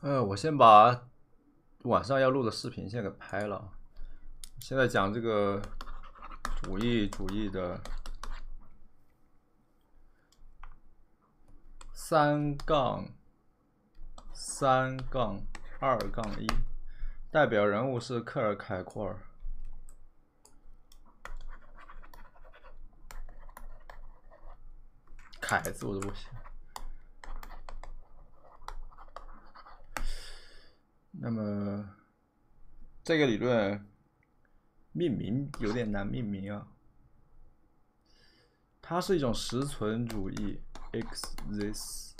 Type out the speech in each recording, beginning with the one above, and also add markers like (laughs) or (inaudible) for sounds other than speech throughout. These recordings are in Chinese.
呃，我先把晚上要录的视频先给拍了。现在讲这个主义主义的三杠三杠二杠一，代表人物是克尔凯库尔。凯字我都不写。那么，这个理论命名有点难命名啊。它是一种实存主义 （existentialism）。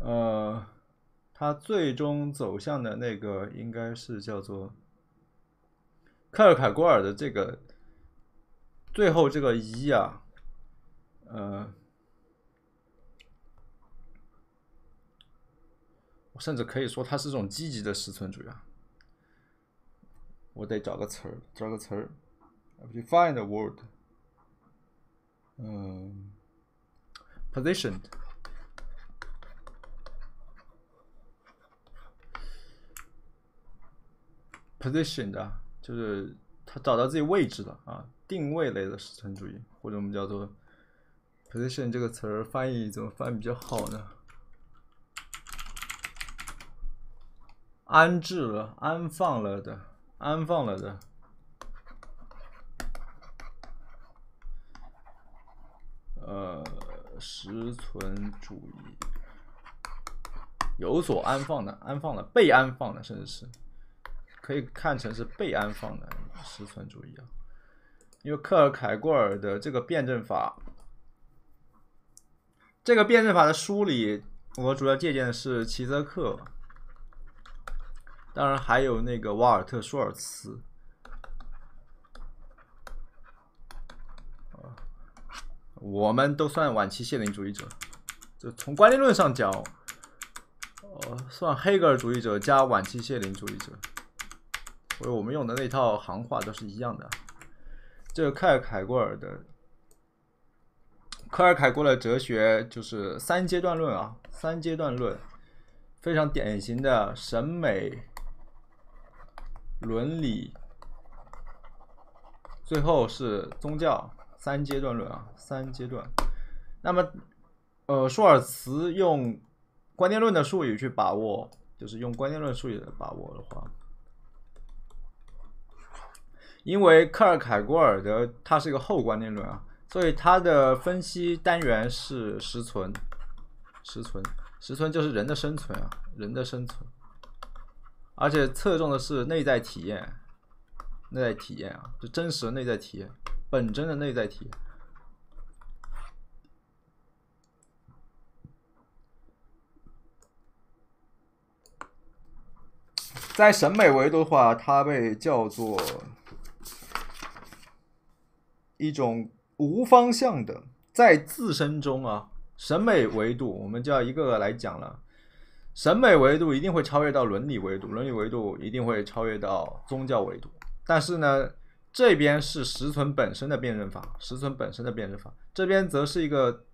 呃，它最终走向的那个应该是叫做克尔凯郭尔的这个最后这个一啊，呃。甚至可以说，它是一种积极的实存主义啊！我得找个词儿，找个词儿 t find e word，嗯，positioned，positioned 就是它找到自己位置的啊，定位类的实存主义，或者我们叫做 position 这个词儿翻译怎么翻译比较好呢？安置了、安放了的、安放了的，呃，实存主义有所安放的、安放的、被安放的，甚至是可以看成是被安放的实存主义啊。因为克尔凯郭尔的这个辩证法，这个辩证法的梳理，我主要借鉴的是齐泽克。当然还有那个瓦尔特·舒尔茨，我们都算晚期谢林主义者，就从观念论上讲，呃，算黑格尔主义者加晚期谢林主义者，所以我们用的那套行话都是一样的。这个克尔凯郭尔的，克尔凯郭尔哲学就是三阶段论啊，三阶段论非常典型的审美。伦理，最后是宗教三阶段论啊，三阶段。那么，呃，舒尔茨用观念论的术语去把握，就是用观念论术语的把握的话，因为克尔凯郭尔的他是一个后观念论啊，所以他的分析单元是实存，实存，实存就是人的生存啊，人的生存。而且侧重的是内在体验，内在体验啊，就真实的内在体验，本真的内在体验。在审美维度的话，它被叫做一种无方向的，在自身中啊，审美维度我们就要一个个来讲了。审美维度一定会超越到伦理维度，伦理维度一定会超越到宗教维度。但是呢，这边是实存本身的辩证法，实存本身的辩证法，这边则是一个，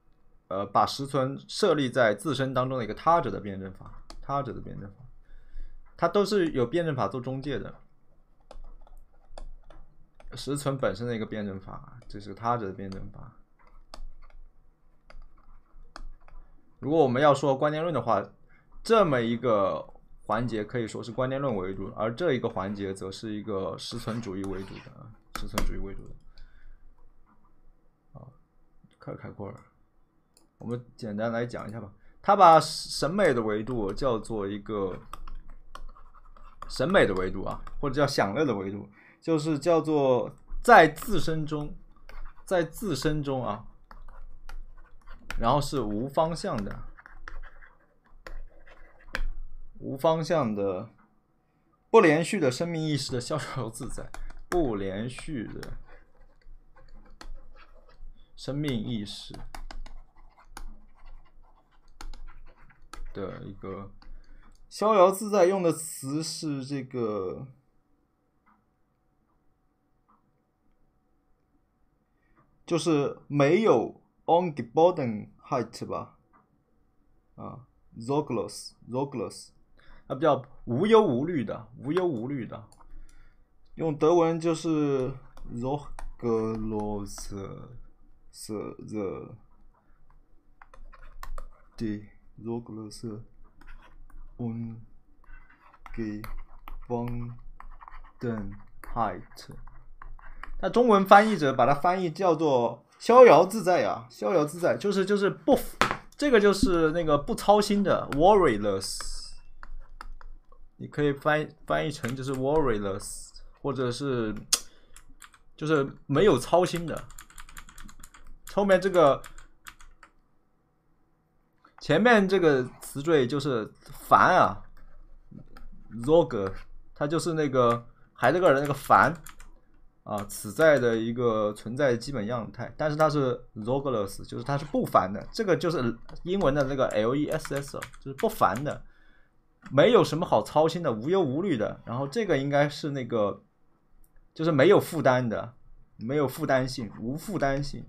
呃，把实存设立在自身当中的一个他者的辩证法，他者的辩证法，它都是有辩证法做中介的，实存本身的一个辩证法，这是他者的辩证法。如果我们要说观念论的话。这么一个环节可以说是观念论为主，而这一个环节则是一个实存主义为主的啊，实存主义为主的。啊，开开括了，我们简单来讲一下吧。他把审美的维度叫做一个审美的维度啊，或者叫享乐的维度，就是叫做在自身中，在自身中啊，然后是无方向的。无方向的、不连续的生命意识的逍遥自在，不连续的生命意识的一个逍遥自在，用的词是这个，就是没有 o n t h e b o r d e n h e i g h t 吧？啊 z o g l o s z o g l o s 那比较无忧无虑的，无忧无虑的，用德文就是 “rohrglos”，s the，the rohrglos，ungewundenheit。那中文翻译者把它翻译叫做“逍遥自在”啊，“逍遥自在”就是就是不，这个就是那个不操心的，worryless。你可以翻翻译成就是 “worryless”，或者是就是没有操心的。后面这个前面这个词缀就是“烦”啊，“zog” 它就是那个德格尔的那个“烦”啊，此在的一个存在基本样态，但是它是 “zogless”，就是它是不烦的。这个就是英文的那个 “less”，就是不烦的。没有什么好操心的，无忧无虑的。然后这个应该是那个，就是没有负担的，没有负担性，无负担性。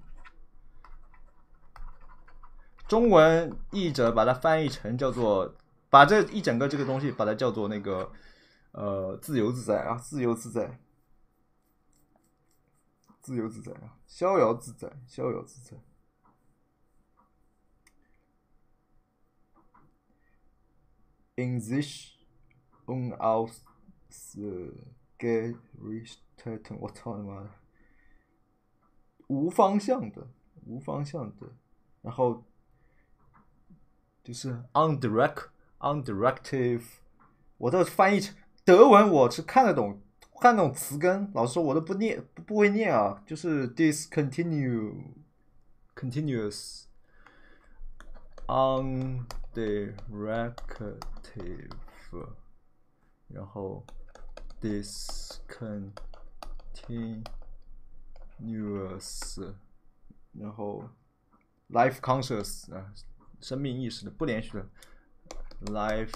中文译者把它翻译成叫做，把这一整个这个东西把它叫做那个，呃，自由自在啊，自由自在，自由自在啊，逍遥自在，逍遥自在。In sich unausgerichteten，我操你妈，的，无方向的，无方向的，然后就是 u n d i r e c t u n d i r e c t i v e 我都翻译成德文，我是看得懂，看得懂词根。老师，我都不念，不会念啊，就是 discontinue，continuous。underactive，然后 discontinuous，然后 life conscious 啊，生命意识的，不连续的 life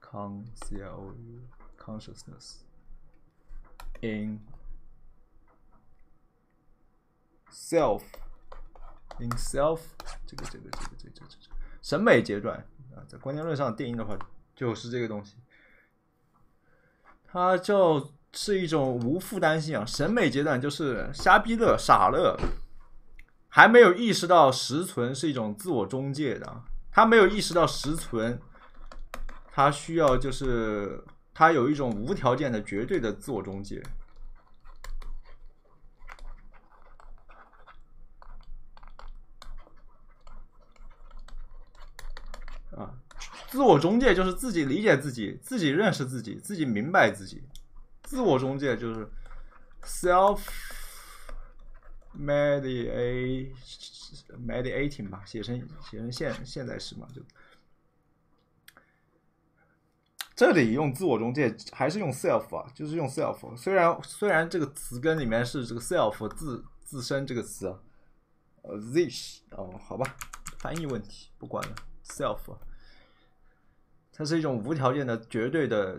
con c l o u consciousness in self。inself，这个这个这个这这这这审美阶段啊，在观念论上，定义的话就是这个东西，它叫是一种无负担性啊。审美阶段就是瞎逼乐傻乐，还没有意识到实存是一种自我中介的，他没有意识到实存，他需要就是他有一种无条件的绝对的自我中介。自我中介就是自己理解自己，自己认识自己，自己明白自己。自我中介就是 self m e d i a t i n mediating 吧，写成写成现现在时嘛。就这里用自我中介还是用 self 啊？就是用 self。虽然虽然这个词根里面是这个 self 自自身这个词，呃，this 哦，好吧，翻译问题不管了，self。它是一种无条件的、绝对的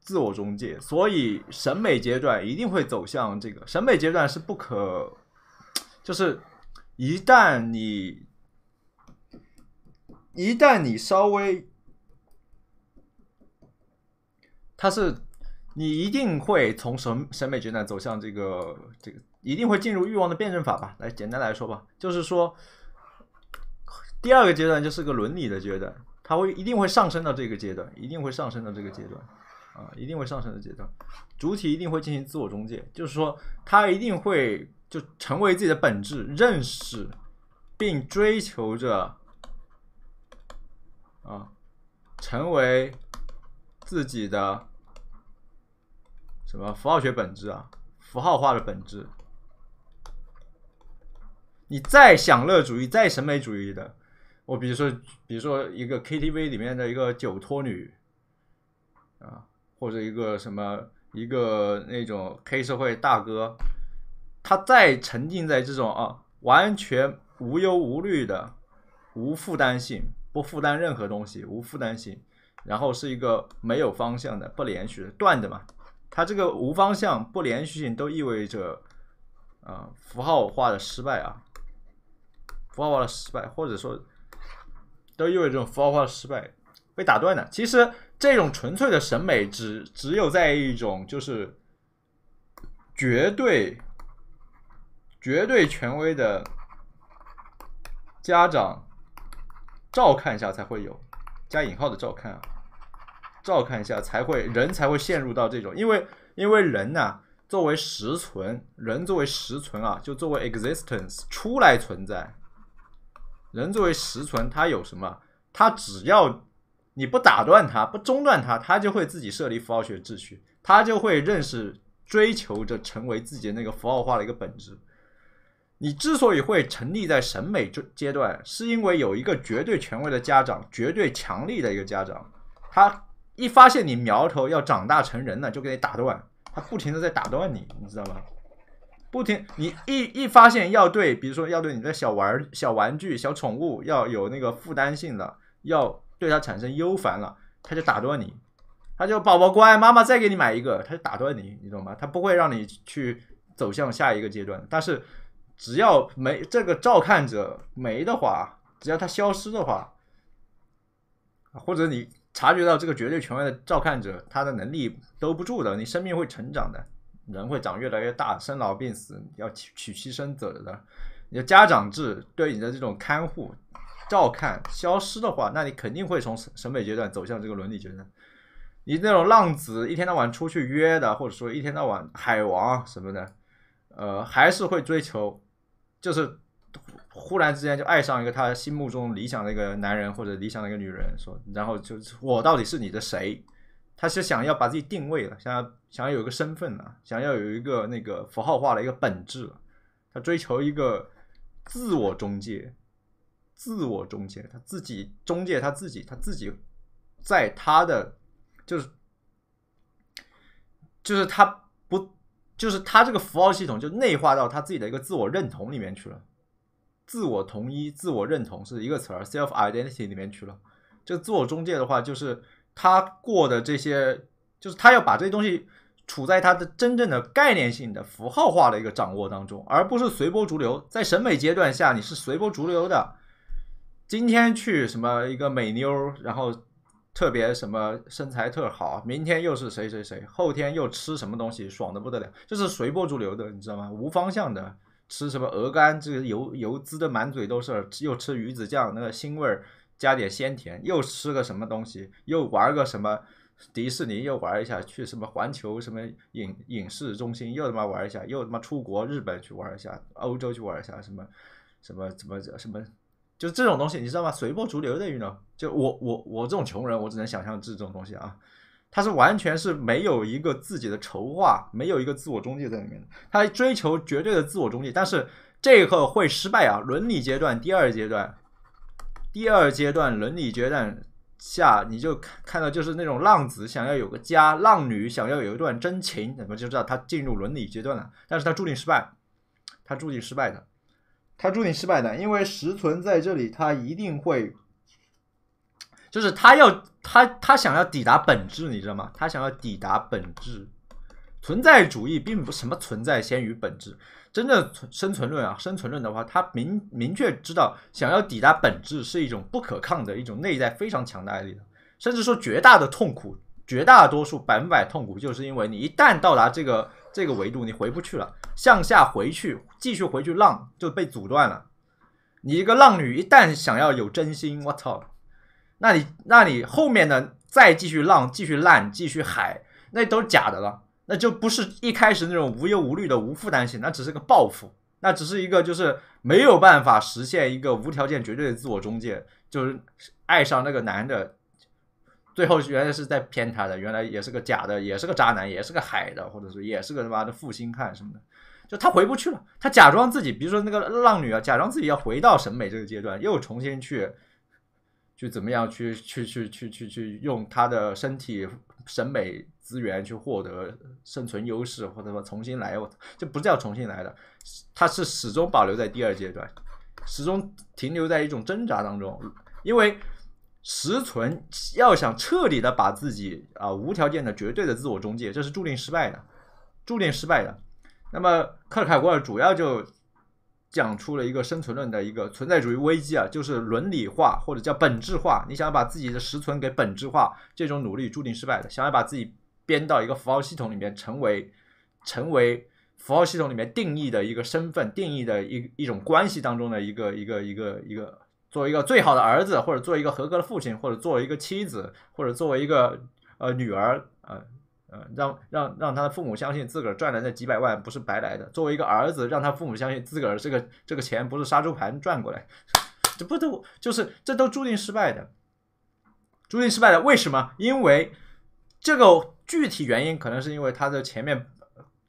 自我中介，所以审美阶段一定会走向这个审美阶段是不可，就是一旦你一旦你稍微，它是你一定会从审审美阶段走向这个这个，一定会进入欲望的辩证法吧？来简单来说吧，就是说第二个阶段就是个伦理的阶段。它会一定会上升到这个阶段，一定会上升到这个阶段，啊，一定会上升的阶段。主体一定会进行自我中介，就是说，它一定会就成为自己的本质，认识并追求着，啊，成为自己的什么符号学本质啊，符号化的本质。你再享乐主义、再审美主义的。我比如说，比如说一个 KTV 里面的一个酒托女，啊，或者一个什么一个那种黑社会大哥，他再沉浸在这种啊完全无忧无虑的无负担性，不负担任何东西，无负担性，然后是一个没有方向的不连续的断的嘛，他这个无方向不连续性都意味着啊符号化的失败啊，符号化的失败或者说。都意味着这种孵化失败被打断的。其实，这种纯粹的审美，只只有在一种就是绝对、绝对权威的家长照看下才会有，加引号的照看啊，照看一下才会，人才会陷入到这种，因为因为人呐，作为实存，人作为实存啊，就作为 existence 出来存在。人作为实存，他有什么？他只要你不打断他，不中断他，他就会自己设立符号学秩序，他就会认识、追求着成为自己的那个符号化的一个本质。你之所以会沉溺在审美阶阶段，是因为有一个绝对权威的家长，绝对强力的一个家长，他一发现你苗头要长大成人了，就给你打断，他不停的在打断你，你知道吗？不停，你一一发现要对，比如说要对你的小玩小玩具、小宠物要有那个负担性了，要对它产生忧烦了，他就打断你，他就宝宝乖，妈妈再给你买一个，他就打断你，你懂吗？他不会让你去走向下一个阶段。但是只要没这个照看者没的话，只要他消失的话，或者你察觉到这个绝对权威的照看者，他的能力兜不住的，你生命会成长的。人会长越来越大，生老病死要娶娶妻生子的，你的家长制对你的这种看护、照看消失的话，那你肯定会从审美阶段走向这个伦理阶段。你那种浪子一天到晚出去约的，或者说一天到晚海王什么的，呃，还是会追求，就是忽然之间就爱上一个他心目中理想的一个男人或者理想的一个女人，说，然后就我到底是你的谁？他是想要把自己定位了，想要想要有一个身份了，想要有一个那个符号化的一个本质了。他追求一个自我中介，自我中介，他自己中介他自己，他自己在他的就是就是他不就是他这个符号系统就内化到他自己的一个自我认同里面去了，自我同一、自我认同是一个词儿 （self identity） 里面去了。这我中介的话，就是。他过的这些，就是他要把这些东西处在他的真正的概念性的符号化的一个掌握当中，而不是随波逐流。在审美阶段下，你是随波逐流的。今天去什么一个美妞，然后特别什么身材特好，明天又是谁谁谁，后天又吃什么东西爽的不得了，就是随波逐流的，你知道吗？无方向的吃什么鹅肝，这个油油滋的满嘴都是，又吃鱼子酱，那个腥味儿。加点鲜甜，又吃个什么东西，又玩个什么迪士尼，又玩一下去什么环球什么影影视中心，又他妈玩一下，又他妈出国日本去玩一下，欧洲去玩一下，什么什么什么什么，就这种东西，你知道吗？随波逐流的运动，就我我我这种穷人，我只能想象这种东西啊，他是完全是没有一个自己的筹划，没有一个自我中介在里面的，他追求绝对的自我中介，但是这一刻会失败啊，伦理阶段第二阶段。第二阶段伦理阶段下，你就看看到就是那种浪子想要有个家，浪女想要有一段真情，那么就知道他进入伦理阶段了。但是他注定失败，他注定失败的，他注定失败的，因为石存在这里，他一定会，就是他要他他想要抵达本质，你知道吗？他想要抵达本质。存在主义并不什么存在先于本质，真正存生存论啊，生存论的话，它明明确知道，想要抵达本质是一种不可抗的一种内在非常强大的力量，甚至说绝大的痛苦，绝大多数百分百痛苦，就是因为你一旦到达这个这个维度，你回不去了，向下回去继续回去浪就被阻断了。你一个浪女一旦想要有真心，我操，那你那你后面的再继续浪，继续烂，继续海，那都是假的了。那就不是一开始那种无忧无虑的无负担性，那只是个报复，那只是一个就是没有办法实现一个无条件绝对的自我中介，就是爱上那个男的，最后原来是在骗他的，原来也是个假的，也是个渣男，也是个海的，或者是也是个他妈的负心汉什么的，就他回不去了，他假装自己，比如说那个浪女啊，假装自己要回到审美这个阶段，又重新去，去怎么样去去去去去去用他的身体。审美资源去获得生存优势，或者说重新来，我就不叫重新来的，他是始终保留在第二阶段，始终停留在一种挣扎当中，因为实存要想彻底的把自己啊无条件的绝对的自我中介，这是注定失败的，注定失败的。那么克尔凯郭尔主要就。讲出了一个生存论的一个存在主义危机啊，就是伦理化或者叫本质化。你想要把自己的实存给本质化，这种努力注定失败的。想要把自己编到一个符号系统里面，成为成为符号系统里面定义的一个身份、定义的一一种关系当中的一个一个一个一个，作为一个最好的儿子，或者做一个合格的父亲，或者作为一个妻子，或者作为一个呃女儿，呃。嗯，让让让他的父母相信自个儿赚的那几百万不是白来的。作为一个儿子，让他父母相信自个儿这个这个钱不是杀猪盘赚过来，(laughs) 这不都就是这都注定失败的，注定失败的。为什么？因为这个具体原因可能是因为他的前面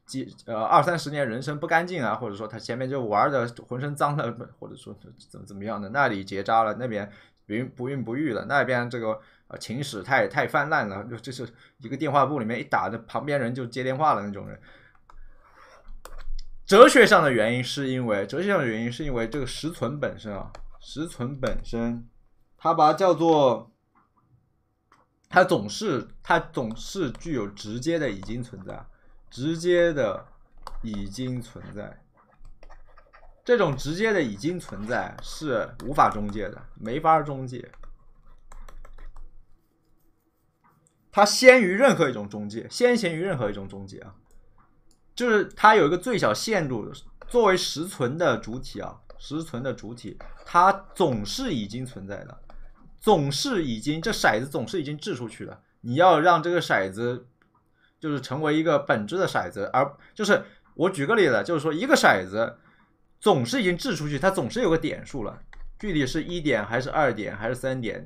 几呃二三十年人生不干净啊，或者说他前面就玩的浑身脏的，或者说怎么怎么样的，那里结扎了，那边孕不孕不育了，那边这个。啊，情史太太泛滥了，就这是一个电话簿里面一打，的，旁边人就接电话了那种人。哲学上的原因是因为哲学上的原因是因为这个实存本身啊，实存本身，它把它叫做，它总是它总是具有直接的已经存在，直接的已经存在，这种直接的已经存在是无法中介的，没法中介。它先于任何一种中介，先行于任何一种中介啊，就是它有一个最小限度，作为实存的主体啊，实存的主体，它总是已经存在的，总是已经这骰子总是已经掷出去了。你要让这个骰子就是成为一个本质的骰子，而就是我举个例子，就是说一个骰子总是已经掷出去，它总是有个点数了，具体是一点还是二点还是三点，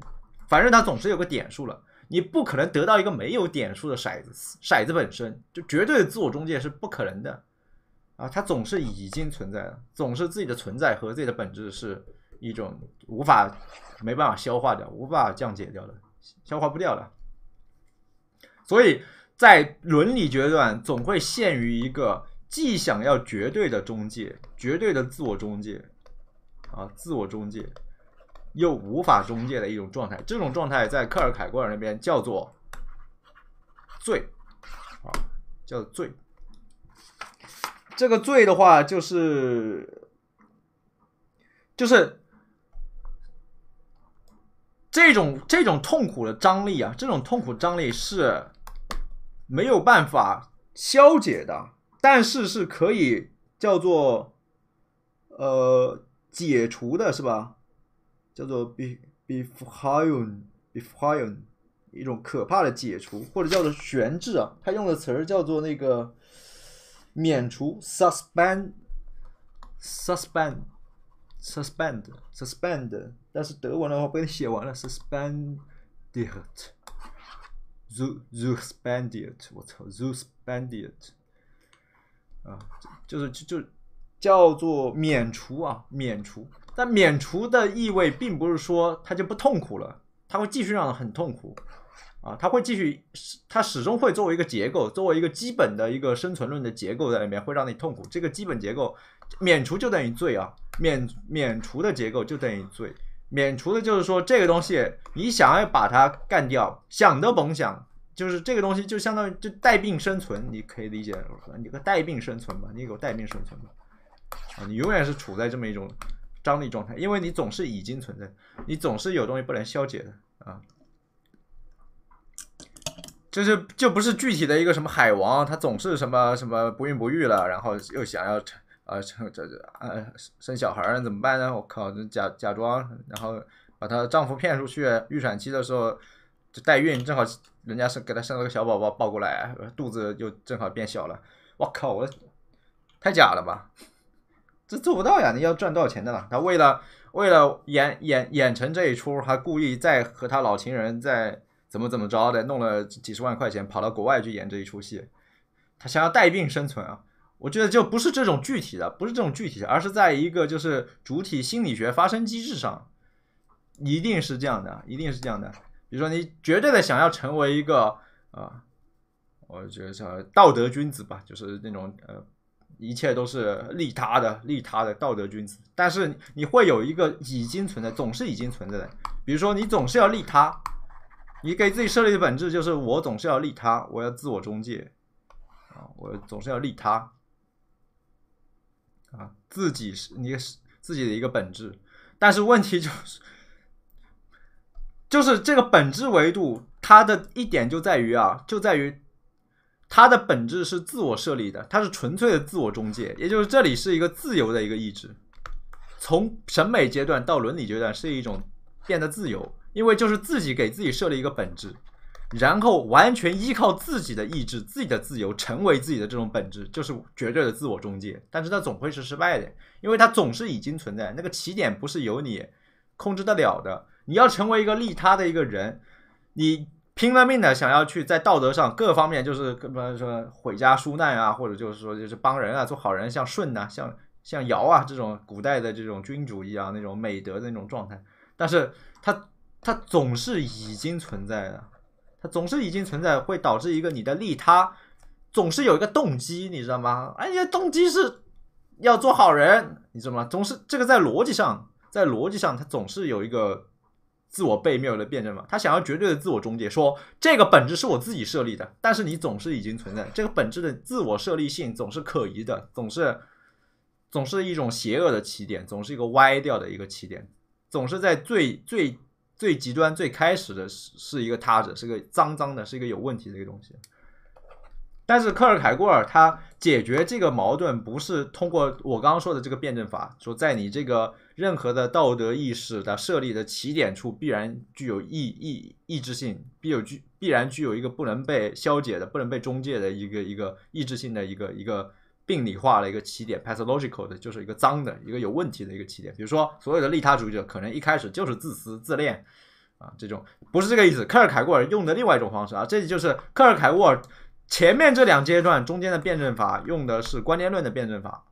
反正它总是有个点数了。你不可能得到一个没有点数的骰子，骰子本身就绝对的自我中介是不可能的啊！它总是已经存在了，总是自己的存在和自己的本质是一种无法、没办法消化掉、无法降解掉的，消化不掉的。所以在伦理阶段，总会陷于一个既想要绝对的中介、绝对的自我中介啊，自我中介。又无法中介的一种状态，这种状态在克尔凯郭尔那边叫做“罪”啊，叫“罪”。这个“罪”的话，就是就是这种这种痛苦的张力啊，这种痛苦张力是没有办法消解的，但是是可以叫做呃解除的，是吧？叫做 “be b e f r e u n b e f r e o n 一种可怕的解除，或者叫做悬置啊。他用的词儿叫做那个免除 “suspend”，“suspend”，“suspend”，“suspend”。但是德文的话被写完了 s u s p e n d e r z s u s p e n d e r t 我操 z s u s p e n d e d t 啊，就是就就叫做免除啊，免除。但免除的意味并不是说它就不痛苦了，它会继续让你很痛苦，啊，它会继续，它始终会作为一个结构，作为一个基本的一个生存论的结构在里面会让你痛苦。这个基本结构免除就等于罪啊，免免除的结构就等于罪，免除的就是说这个东西你想要把它干掉，想都甭想，就是这个东西就相当于就带病生存，你可以理解，你个带病生存吧，你有带病生存吧，啊，你永远是处在这么一种。张力状态，因为你总是已经存在，你总是有东西不能消解的啊，就是就不是具体的一个什么海王，他总是什么什么不孕不育了，然后又想要成呃生小孩怎么办呢？我靠，假假装，然后把她丈夫骗出去，预产期的时候就代孕，正好人家生给她生了个小宝宝抱过来，肚子就正好变小了，我靠，我太假了吧！这做不到呀！你要赚多少钱的啦？他为了为了演演演成这一出，还故意再和他老情人再怎么怎么着的，弄了几十万块钱跑到国外去演这一出戏。他想要带病生存啊！我觉得就不是这种具体的，不是这种具体的，而是在一个就是主体心理学发生机制上，一定是这样的，一定是这样的。比如说，你绝对的想要成为一个啊，我觉得叫道德君子吧，就是那种呃。一切都是利他的，利他的道德君子。但是你会有一个已经存在，总是已经存在的，比如说你总是要利他，你给自己设立的本质就是我总是要利他，我要自我中介啊，我总是要利他啊，自己是你是自己的一个本质。但是问题就是，就是这个本质维度，它的一点就在于啊，就在于。它的本质是自我设立的，它是纯粹的自我中介，也就是这里是一个自由的一个意志。从审美阶段到伦理阶段，是一种变得自由，因为就是自己给自己设立一个本质，然后完全依靠自己的意志、自己的自由，成为自己的这种本质，就是绝对的自我中介。但是它总会是失败的，因为它总是已经存在，那个起点不是由你控制得了的。你要成为一个利他的一个人，你。拼了命的想要去在道德上各方面，就是什么说毁家纾难啊，或者就是说就是帮人啊，做好人，像舜呐，像像尧啊这种古代的这种君主一样那种美德的那种状态。但是，他他总是已经存在的，他总是已经存在，会导致一个你的利他总是有一个动机，你知道吗？哎，你的动机是要做好人，你知道吗？总是这个在逻辑上，在逻辑上，它总是有一个。自我被谬的辩证法，他想要绝对的自我终结，说这个本质是我自己设立的，但是你总是已经存在，这个本质的自我设立性总是可疑的，总是，总是一种邪恶的起点，总是一个歪掉的一个起点，总是在最最最极端最开始的，是是一个他者，是个脏脏的，是一个有问题的一个东西。但是克尔凯郭尔他解决这个矛盾，不是通过我刚刚说的这个辩证法，说在你这个。任何的道德意识的设立的起点处必然具有抑抑抑制性，必有具必然具有一个不能被消解的、不能被中介的一个一个抑制性的一个一个病理化的一个起点 （pathological 的）就是一个脏的一个有问题的一个起点。比如说，所有的利他主义者可能一开始就是自私自恋啊，这种不是这个意思。克尔凯郭尔用的另外一种方式啊，这就是克尔凯郭尔前面这两阶段中间的辩证法用的是关联论的辩证法。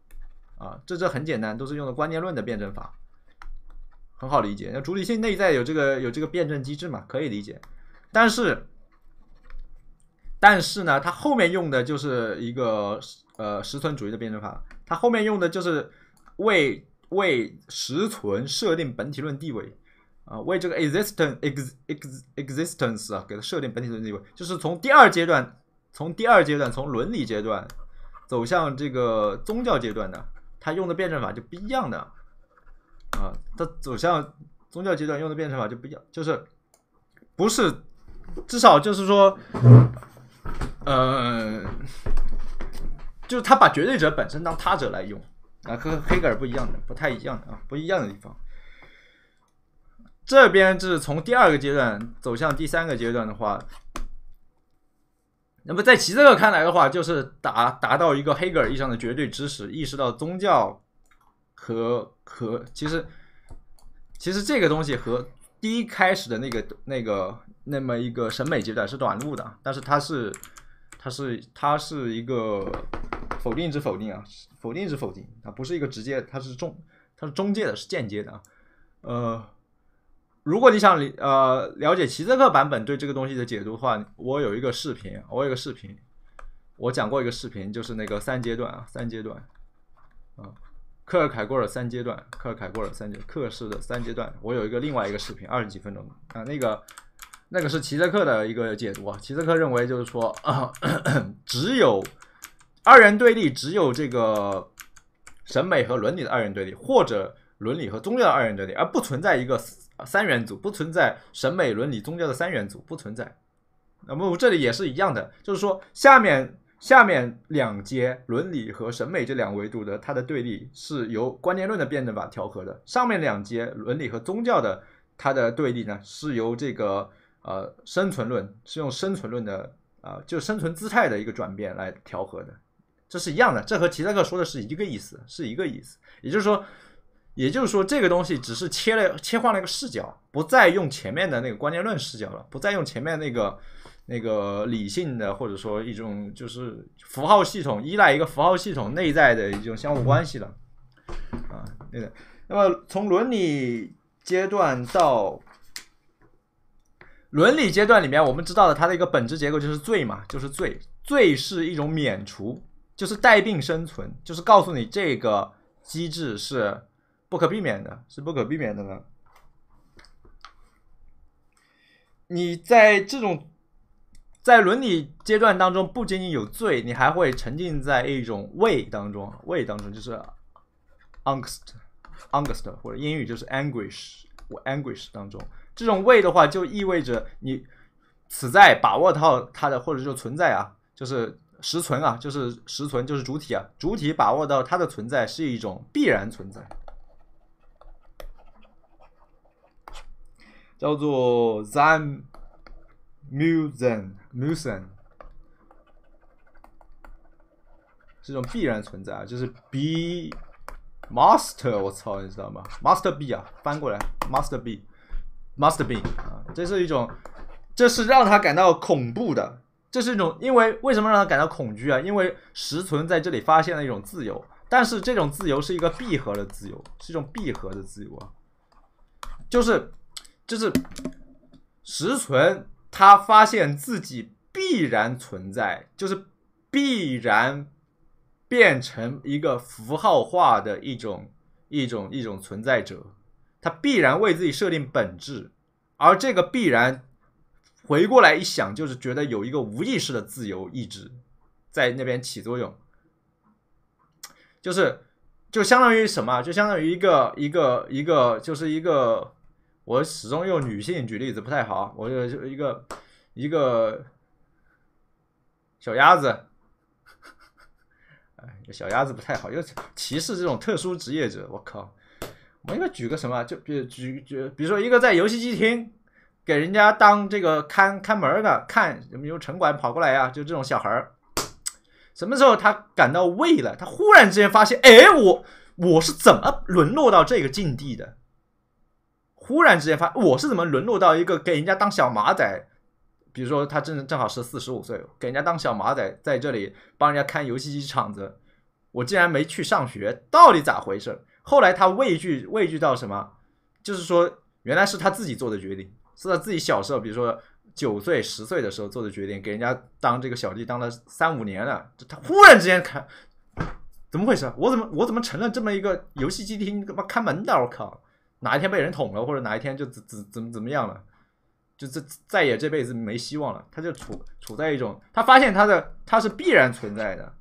啊，这这很简单，都是用的观念论的辩证法，很好理解。那主体性内在有这个有这个辩证机制嘛，可以理解。但是但是呢，它后面用的就是一个呃实存主义的辩证法它后面用的就是为为实存设定本体论地位啊，为这个 existence existence 啊，给它设定本体论地位，就是从第二阶段从第二阶段从伦理阶段走向这个宗教阶段的。他用的辩证法就不一样的，啊，他走向宗教阶段用的辩证法就不一样，就是不是，至少就是说，呃，就是他把绝对者本身当他者来用啊，和黑格尔不一样的，不太一样的啊，不一样的地方。这边就是从第二个阶段走向第三个阶段的话。那么在齐泽克看来的话，就是达达到一个黑格尔意义上的绝对知识，意识到宗教和和其实，其实这个东西和第一开始的那个那个那么一个审美阶段是短路的但是它是它是它是一个否定之否定啊，否定之否定它不是一个直接，它是中它是中介的，是间接的啊，呃。如果你想理呃了解齐泽克版本对这个东西的解读的话，我有一个视频，我有一个视频，我讲过一个视频，就是那个三阶段啊，三阶段啊，克尔凯郭尔三阶段，克尔凯郭尔三阶克氏的三阶段，我有一个另外一个视频，二十几分钟啊，那个那个是齐泽克的一个解读啊，齐泽克认为就是说啊，(coughs) 只有二元对立，只有这个审美和伦理的二元对立，或者伦理和宗教的二元对立，而不存在一个。啊，三元组不存在，审美、伦理、宗教的三元组不存在。那么我这里也是一样的，就是说下面下面两阶伦理和审美这两维度的它的对立是由观念论的辩证法调和的，上面两阶伦理和宗教的它的对立呢是由这个呃生存论，是用生存论的啊，就生存姿态的一个转变来调和的，这是一样的，这和齐泽克说的是一个意思，是一个意思，也就是说。也就是说，这个东西只是切了切换了一个视角，不再用前面的那个观念论视角了，不再用前面那个那个理性的或者说一种就是符号系统依赖一个符号系统内在的一种相互关系了，啊，那个。那么从伦理阶段到伦理阶段里面，我们知道的它的一个本质结构就是罪嘛，就是罪，罪是一种免除，就是带病生存，就是告诉你这个机制是。不可避免的，是不可避免的呢。你在这种在伦理阶段当中，不仅仅有罪，你还会沉浸在一种畏当中，畏当中就是 angst，angst，或者英语就是 anguish，anguish 当中。这种畏的话，就意味着你此在把握到它的，或者就存在啊，就是实存啊，就是实存，就是主体啊，主体把握到它的存在是一种必然存在。叫做 z a m m u s e n m u s e n 是一种必然存在啊，就是 b e m a s t e r 我操，你知道吗 m a s t e r be 啊，翻过来 m a s t e r b e m a s t e r be 啊，这是一种，这是让他感到恐怖的，这是一种，因为为什么让他感到恐惧啊？因为实存在这里发现了一种自由，但是这种自由是一个闭合的自由，是一种闭合的自由啊，就是。就是实存，他发现自己必然存在，就是必然变成一个符号化的一种一种一种存在者，他必然为自己设定本质，而这个必然回过来一想，就是觉得有一个无意识的自由意志在那边起作用，就是就相当于什么，就相当于一个一个一个，就是一个。我始终用女性举例子不太好，我就一个一个小鸭子，哎，小鸭子不太好，又歧视这种特殊职业者。我靠，我们应该举个什么？就比举举，比如说一个在游戏机厅给人家当这个看看门的，看有没有城管跑过来呀？就这种小孩儿，什么时候他感到畏了？他忽然之间发现，哎，我我是怎么沦落到这个境地的？忽然之间发，我是怎么沦落到一个给人家当小马仔？比如说他正正好是四十五岁，给人家当小马仔，在这里帮人家看游戏机厂子。我竟然没去上学，到底咋回事？后来他畏惧畏惧到什么？就是说，原来是他自己做的决定，是他自己小时候，比如说九岁、十岁的时候做的决定，给人家当这个小弟当了三五年了。他忽然之间看，怎么回事？我怎么我怎么成了这么一个游戏机厅他妈看门的？我靠！哪一天被人捅了，或者哪一天就怎怎怎么怎么样了，就这再也这辈子没希望了。他就处处在一种，他发现他的他是必然存在的，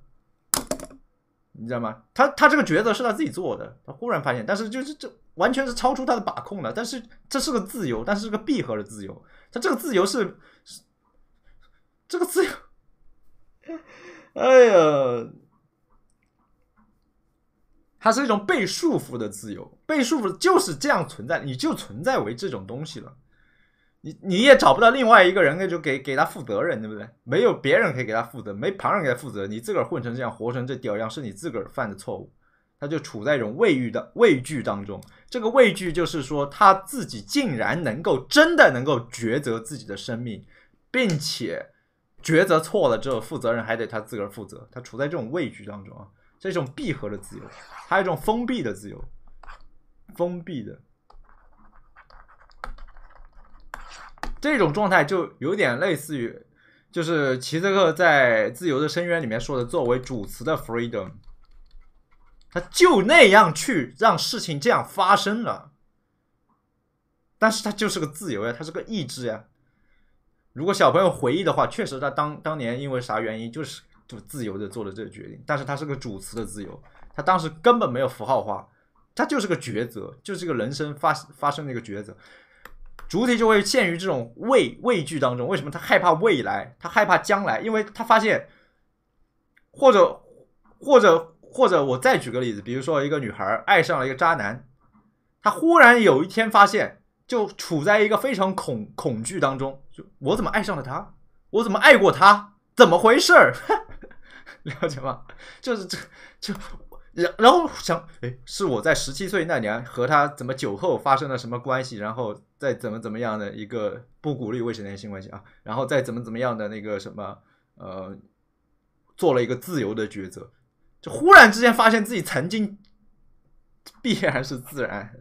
你知道吗？他他这个抉择是他自己做的，他忽然发现，但是就是这完全是超出他的把控的。但是这是个自由，但是是个闭合的自由。他这个自由是这个自由，(laughs) 哎呀。它是一种被束缚的自由，被束缚就是这样存在，你就存在为这种东西了，你你也找不到另外一个人那就给给他负责任，对不对？没有别人可以给他负责，没旁人给他负责，你自个儿混成这样，活成这屌样，是你自个儿犯的错误。他就处在一种畏惧的畏惧当中，这个畏惧就是说他自己竟然能够真的能够抉择自己的生命，并且抉择错了之后，负责任还得他自个儿负责，他处在这种畏惧当中啊。这种闭合的自由，还有一种封闭的自由。封闭的这种状态就有点类似于，就是齐泽克在《自由的深渊》里面说的，作为主词的 freedom，他就那样去让事情这样发生了。但是，他就是个自由呀，他是个意志呀。如果小朋友回忆的话，确实他当当年因为啥原因，就是。自由的做了这个决定，但是他是个主词的自由，他当时根本没有符号化，他就是个抉择，就是个人生发发生的一个抉择。主体就会陷于这种畏畏惧当中，为什么？他害怕未来，他害怕将来，因为他发现，或者或者或者，我再举个例子，比如说一个女孩爱上了一个渣男，她忽然有一天发现，就处在一个非常恐恐惧当中，就我怎么爱上了他？我怎么爱过他？怎么回事儿？(laughs) 了解吗？就是这，就。然然后想，哎，是我在十七岁那年和他怎么酒后发生了什么关系，然后再怎么怎么样的一个不鼓励未成年人性关系啊，然后再怎么怎么样的那个什么，呃，做了一个自由的抉择，就忽然之间发现自己曾经必然是自然，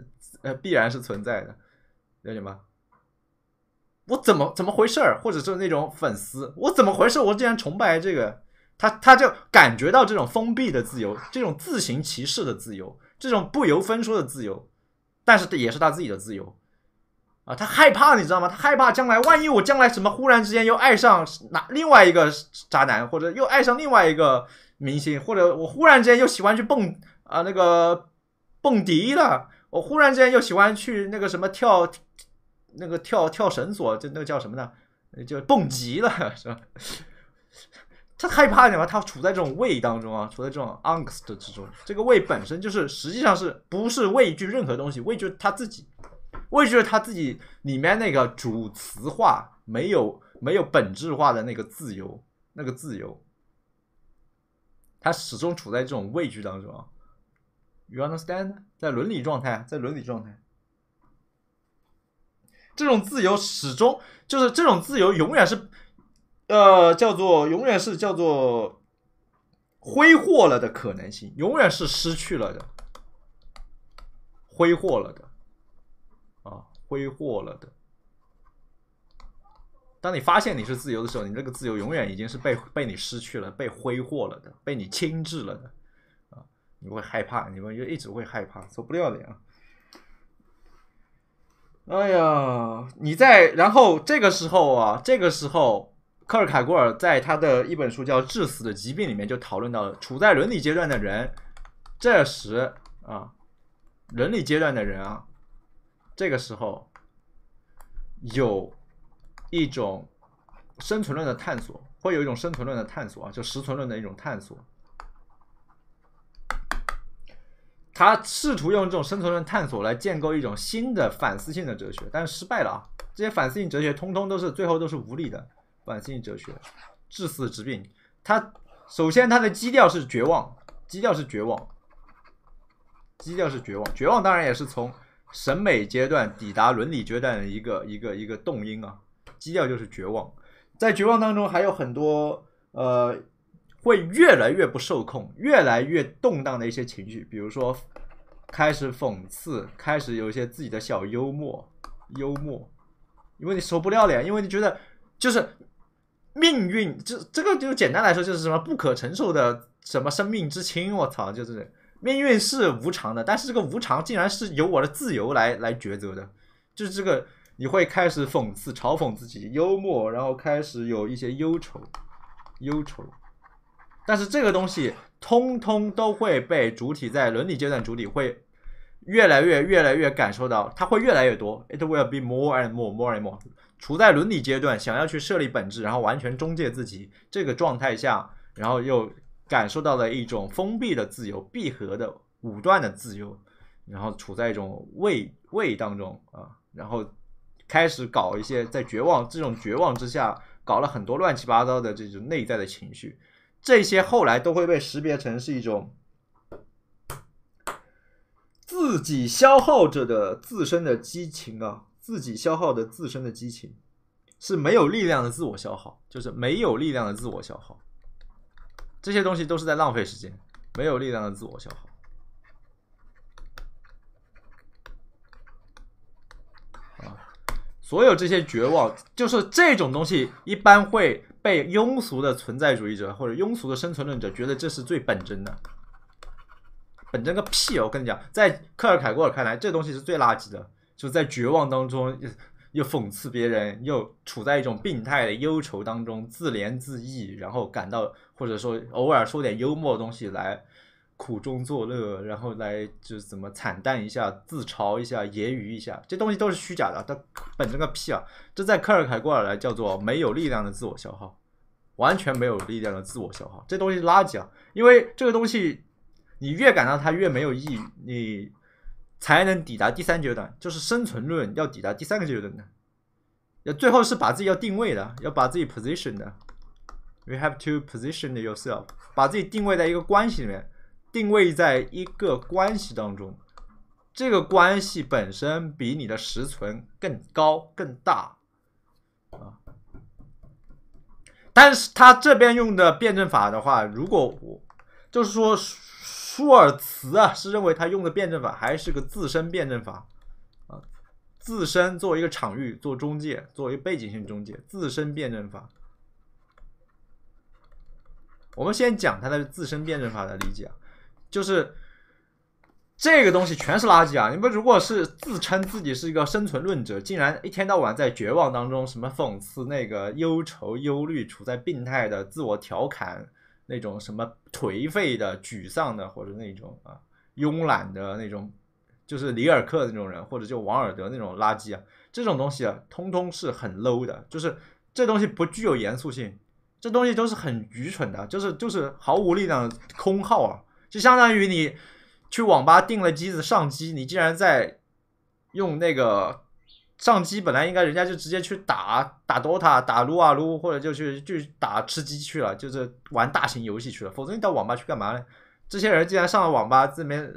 呃，必然是存在的，了解吗？我怎么怎么回事儿？或者是那种粉丝，我怎么回事？我竟然崇拜这个？他他就感觉到这种封闭的自由，这种自行其是的自由，这种不由分说的自由，但是也是他自己的自由，啊，他害怕你知道吗？他害怕将来万一我将来什么忽然之间又爱上哪另外一个渣男，或者又爱上另外一个明星，或者我忽然之间又喜欢去蹦啊那个蹦迪了，我忽然之间又喜欢去那个什么跳那个跳跳绳索，就那个叫什么呢？就蹦极了是吧？他害怕什么？他处在这种畏当中啊，处在这种 angst 之中。这个畏本身就是，实际上是不是畏惧任何东西？畏惧他自己，畏惧他自己里面那个主词化没有没有本质化的那个自由，那个自由。他始终处在这种畏惧当中。啊。You understand？在伦理状态，在伦理状态。这种自由始终就是这种自由，永远是。呃，叫做永远是叫做挥霍了的可能性，永远是失去了的，挥霍了的，啊，挥霍了的。当你发现你是自由的时候，你这个自由永远已经是被被你失去了，被挥霍了的，被你轻置了的，啊，你会害怕，你们就一直会害怕，走不掉的呀。哎呀，你在，然后这个时候啊，这个时候。克尔凯郭尔在他的一本书叫《致死的疾病》里面就讨论到了处在伦理阶段的人，这时啊，伦理阶段的人啊，这个时候有一种生存论的探索，会有一种生存论的探索啊，就实存论的一种探索。他试图用这种生存论探索来建构一种新的反思性的哲学，但是失败了啊，这些反思性哲学通通都是最后都是无力的。反心理哲学，至死之病。他首先，他的基调是绝望，基调是绝望，基调是绝望。绝望当然也是从审美阶段抵达伦理阶段的一个一个一个动因啊。基调就是绝望，在绝望当中还有很多呃，会越来越不受控，越来越动荡的一些情绪，比如说开始讽刺，开始有一些自己的小幽默，幽默，因为你受不了了呀，因为你觉得就是。命运，这这个就简单来说就是什么不可承受的什么生命之轻，我操，就是命运是无常的，但是这个无常竟然是由我的自由来来抉择的，就是这个你会开始讽刺、嘲讽自己，幽默，然后开始有一些忧愁，忧愁。但是这个东西通通都会被主体在伦理阶段，主体会越来越、越来越感受到，它会越来越多，it will be more and more, more and more。处在伦理阶段，想要去设立本质，然后完全中介自己这个状态下，然后又感受到了一种封闭的自由、闭合的、武断的自由，然后处在一种畏畏当中啊，然后开始搞一些在绝望这种绝望之下搞了很多乱七八糟的这种内在的情绪，这些后来都会被识别成是一种自己消耗着的自身的激情啊。自己消耗的自身的激情是没有力量的自我消耗，就是没有力量的自我消耗。这些东西都是在浪费时间，没有力量的自我消耗。啊，所有这些绝望，就是这种东西，一般会被庸俗的存在主义者或者庸俗的生存论者觉得这是最本真的。本真个屁我跟你讲，在克尔凯郭尔看来，这东西是最垃圾的。就在绝望当中，又又讽刺别人，又处在一种病态的忧愁当中，自怜自艾，然后感到或者说偶尔说点幽默的东西来苦中作乐，然后来就怎么惨淡一下，自嘲一下，揶揄一下，这东西都是虚假的，它本着个屁啊！这在科尔凯过来来叫做没有力量的自我消耗，完全没有力量的自我消耗，这东西垃圾啊！因为这个东西，你越感到它越没有意义，你。才能抵达第三阶段，就是生存论要抵达第三个阶段的，要最后是把自己要定位的，要把自己 position 的，you have to position yourself，把自己定位在一个关系里面，定位在一个关系当中，这个关系本身比你的实存更高更大，啊，但是他这边用的辩证法的话，如果我就是说。朱尔茨啊，是认为他用的辩证法还是个自身辩证法啊？自身作为一个场域做中介，作为背景性中介，自身辩证法。我们先讲他的自身辩证法的理解，就是这个东西全是垃圾啊！你们如果是自称自己是一个生存论者，竟然一天到晚在绝望当中，什么讽刺那个忧愁、忧虑，处在病态的自我调侃。那种什么颓废的、沮丧的，或者那种啊慵懒的那种，就是里尔克那种人，或者就王尔德那种垃圾，啊，这种东西啊，通通是很 low 的，就是这东西不具有严肃性，这东西都是很愚蠢的，就是就是毫无力量的空耗啊，就相当于你去网吧订了机子上机，你竟然在用那个。上机本来应该人家就直接去打打 DOTA、打撸啊撸，或者就去就打吃鸡去了，就是玩大型游戏去了。否则你到网吧去干嘛呢？这些人既然上了网吧，这里面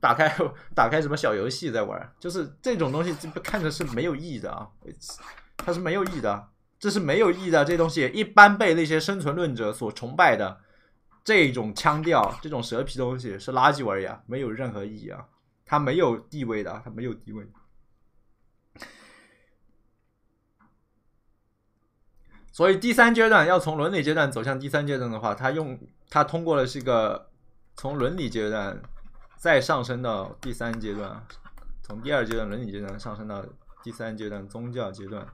打开 (laughs) 打开什么小游戏在玩，就是这种东西看着是没有意义的啊，它是没有意义的，这是没有意义的。这东西一般被那些生存论者所崇拜的这种腔调、这种蛇皮东西是垃圾玩意儿，没有任何意义啊，它没有地位的，它没有地位。所以第三阶段要从伦理阶段走向第三阶段的话，它用它通过的是一个从伦理阶段再上升到第三阶段，从第二阶段伦理阶段上升到第三阶段宗教阶段，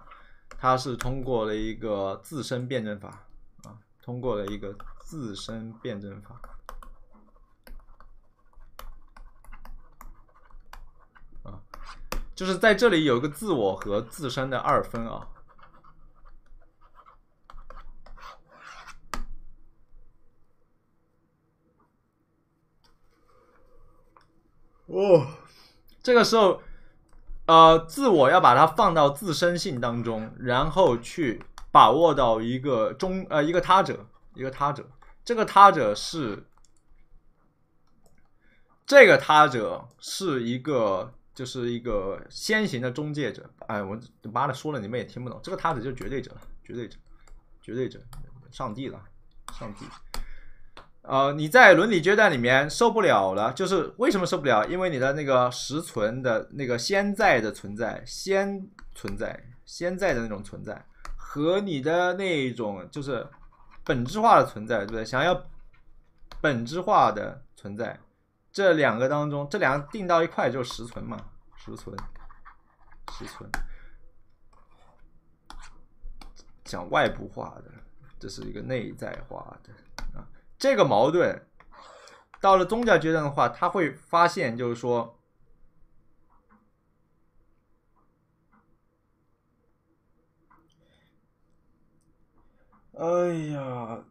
它是通过了一个自身辩证法啊，通过了一个自身辩证法啊，就是在这里有一个自我和自身的二分啊。哦，这个时候，呃，自我要把它放到自身性当中，然后去把握到一个中，呃，一个他者，一个他者。这个他者是，这个他者是一个，就是一个先行的中介者。哎，我妈的说了，你们也听不懂。这个他者就是绝对者，绝对者，绝对者，上帝了，上帝。呃，你在伦理阶段里面受不了了，就是为什么受不了？因为你的那个实存的、那个先在的存在、先存在、现在的那种存在，和你的那种就是本质化的存在，对不对？想要本质化的存在，这两个当中，这两个定到一块就是实存嘛？实存，实存，讲外部化的，这是一个内在化的。这个矛盾，到了宗教阶段的话，他会发现，就是说，哎呀，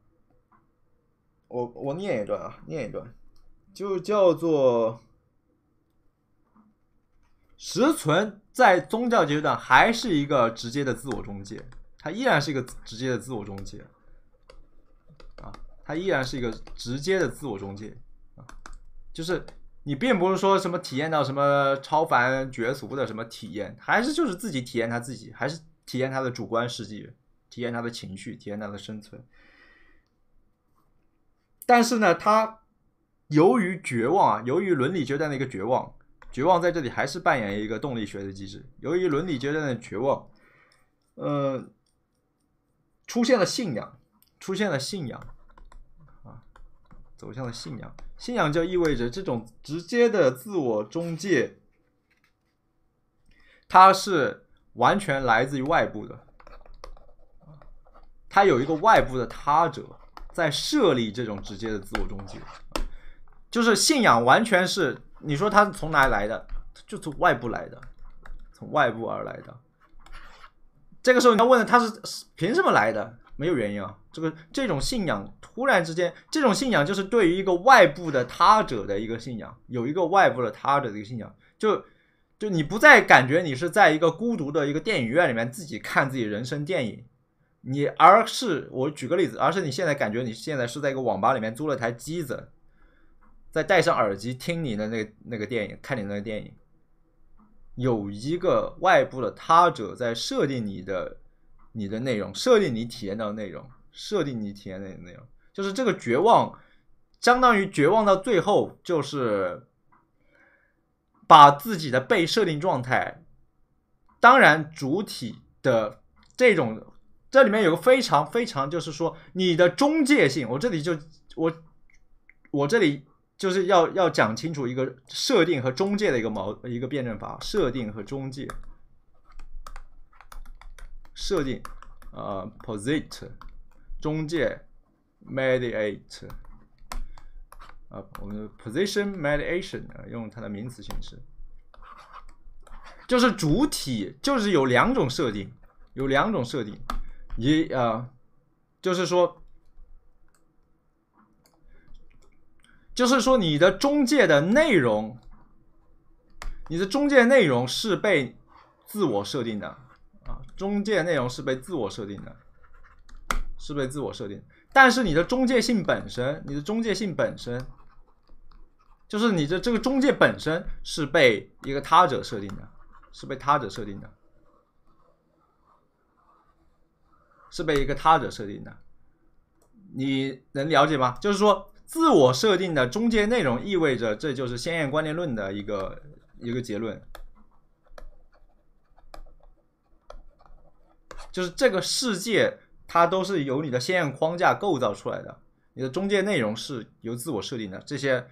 我我念一段啊，念一段，就叫做，实存在宗教阶段还是一个直接的自我中介，它依然是一个直接的自我中介。他依然是一个直接的自我中介啊，就是你并不是说什么体验到什么超凡绝俗的什么体验，还是就是自己体验他自己，还是体验他的主观世界，体验他的情绪，体验他的生存。但是呢，他由于绝望啊，由于伦理阶段的一个绝望，绝望在这里还是扮演一个动力学的机制。由于伦理阶段的绝望，呃，出现了信仰，出现了信仰。走向了信仰，信仰就意味着这种直接的自我中介，它是完全来自于外部的，它有一个外部的他者在设立这种直接的自我中介，就是信仰完全是你说它从哪来的，就从外部来的，从外部而来的。这个时候你要问的，是凭什么来的？没有原因啊，这个这种信仰突然之间，这种信仰就是对于一个外部的他者的一个信仰，有一个外部的他者的一个信仰，就就你不再感觉你是在一个孤独的一个电影院里面自己看自己人生电影，你而是我举个例子，而是你现在感觉你现在是在一个网吧里面租了台机子，在戴上耳机听你的那那个电影，看你那个电影，有一个外部的他者在设定你的。你的内容设定，你体验到内容设定，你体验的内容，就是这个绝望，相当于绝望到最后，就是把自己的被设定状态，当然主体的这种这里面有个非常非常，就是说你的中介性，我这里就我我这里就是要要讲清楚一个设定和中介的一个矛一个辩证法，设定和中介。设定，呃，posit，中介，mediate，啊，我们 position mediation 啊，用它的名词形式，就是主体，就是有两种设定，有两种设定，一啊，就是说，就是说你的中介的内容，你的中介内容是被自我设定的。中介内容是被自我设定的，是被自我设定。但是你的中介性本身，你的中介性本身，就是你的这个中介本身是被一个他者设定的，是被他者设定的，是被一个他者设定的。你能了解吗？就是说，自我设定的中介内容意味着这就是先验观念论的一个一个结论。就是这个世界，它都是由你的先验框架构造出来的。你的中介内容是由自我设定的，这些，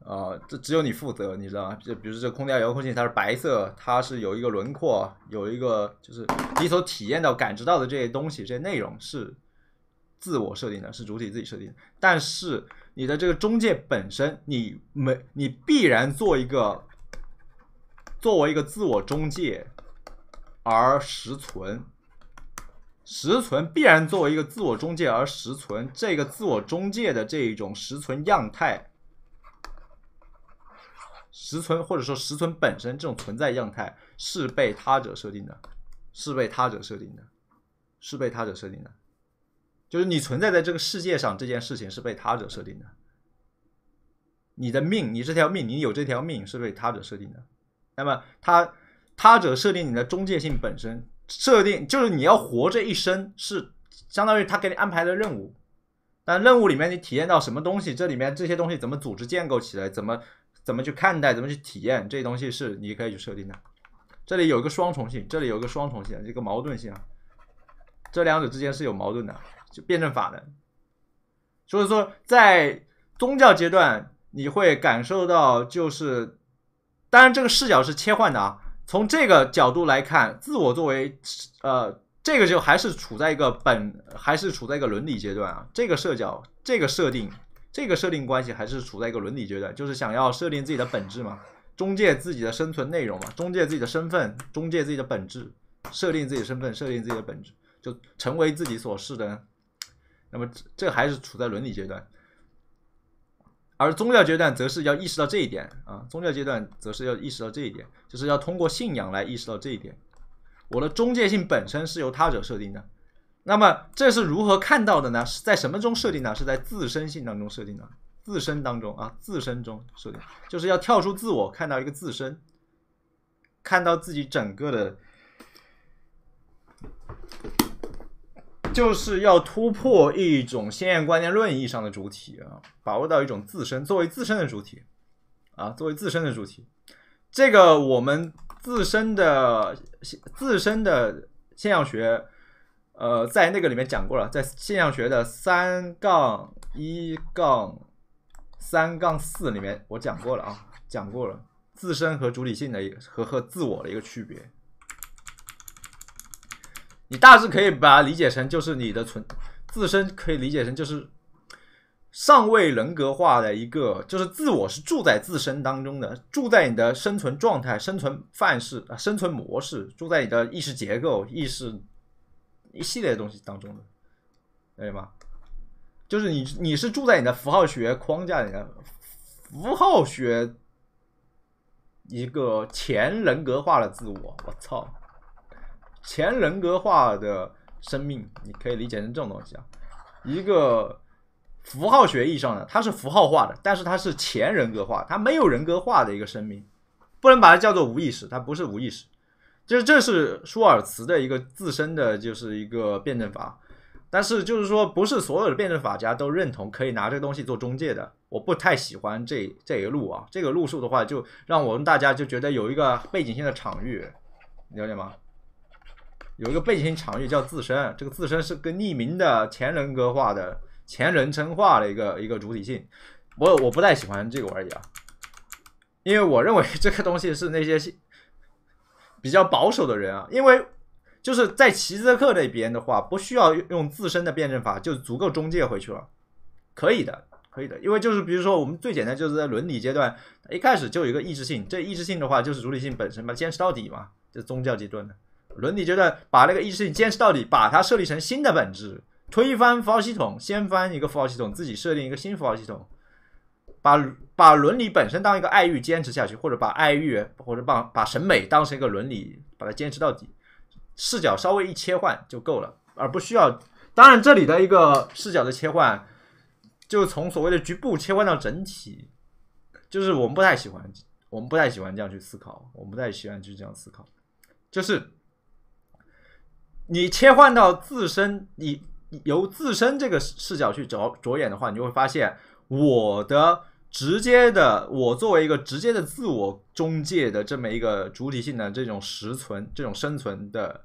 呃，这只有你负责，你知道吗？就比如这空调遥控器，它是白色，它是有一个轮廓，有一个就是你所体验到、感知到的这些东西，这些内容是自我设定的，是主体自己设定的。但是你的这个中介本身，你没，你必然做一个，作为一个自我中介而实存。实存必然作为一个自我中介而实存，这个自我中介的这一种实存样态，实存或者说实存本身这种存在样态是被他者设定的，是被他者设定的，是被他者设定的。就是你存在在这个世界上这件事情是被他者设定的，你的命，你这条命，你有这条命是被他者设定的。那么他他者设定你的中介性本身。设定就是你要活这一生，是相当于他给你安排的任务，但任务里面你体验到什么东西，这里面这些东西怎么组织建构起来，怎么怎么去看待，怎么去体验这东西是你可以去设定的。这里有一个双重性，这里有一个双重性，一个矛盾性啊，这两者之间是有矛盾的，就辩证法的。所以说，在宗教阶段你会感受到，就是当然这个视角是切换的啊。从这个角度来看，自我作为，呃，这个就还是处在一个本，还是处在一个伦理阶段啊。这个社交、这个设定、这个设定关系，还是处在一个伦理阶段，就是想要设定自己的本质嘛，中介自己的生存内容嘛，中介自己的身份，中介自己的本质，设定自己的身份，设定自己的本质，就成为自己所示的。那么，这还是处在伦理阶段。而宗教阶段则是要意识到这一点啊，宗教阶段则是要意识到这一点，就是要通过信仰来意识到这一点。我的中介性本身是由他者设定的，那么这是如何看到的呢？是在什么中设定的？是在自身性当中设定的，自身当中啊，自身中设定，就是要跳出自我，看到一个自身，看到自己整个的。就是要突破一种先验观念论意义上的主体啊，把握到一种自身作为自身的主体啊，作为自身的主体。这个我们自身的自身的现象学，呃，在那个里面讲过了，在现象学的三杠一杠三杠四里面，我讲过了啊，讲过了自身和主体性的一个和和自我的一个区别。你大致可以把它理解成，就是你的存自身可以理解成就是上位人格化的一个，就是自我是住在自身当中的，住在你的生存状态、生存范式啊、生存模式，住在你的意识结构、意识一系列东西当中的，可以吗？就是你你是住在你的符号学框架里的，符号学一个前人格化的自我，我操！前人格化的生命，你可以理解成这种东西啊，一个符号学意义上的，它是符号化的，但是它是前人格化，它没有人格化的一个生命，不能把它叫做无意识，它不是无意识，就是这是舒尔茨的一个自身的就是一个辩证法，但是就是说，不是所有的辩证法家都认同可以拿这个东西做中介的，我不太喜欢这这个路啊，这个路数的话，就让我们大家就觉得有一个背景性的场域，了解吗？有一个背景场域叫自身，这个自身是跟匿名的前人格化的前人称化的一个一个主体性。我我不太喜欢这个玩意儿，因为我认为这个东西是那些比较保守的人啊。因为就是在齐泽克那边的话，不需要用自身的辩证法就足够中介回去了，可以的，可以的。因为就是比如说我们最简单就是在伦理阶段一开始就有一个意志性，这意志性的话就是主体性本身嘛，坚持到底嘛，这宗教阶段的。伦理阶段把那个意识事坚持到底，把它设立成新的本质，推翻符号系统，掀翻一个符号系统，自己设定一个新符号系统，把把伦理本身当一个爱欲坚持下去，或者把爱欲，或者把把审美当成一个伦理，把它坚持到底。视角稍微一切换就够了，而不需要。当然，这里的一个视角的切换，就从所谓的局部切换到整体，就是我们不太喜欢，我们不太喜欢这样去思考，我们不太喜欢去这样思考，就是。你切换到自身，你由自身这个视角去着着眼的话，你就会发现，我的直接的，我作为一个直接的自我中介的这么一个主体性的这种实存、这种生存的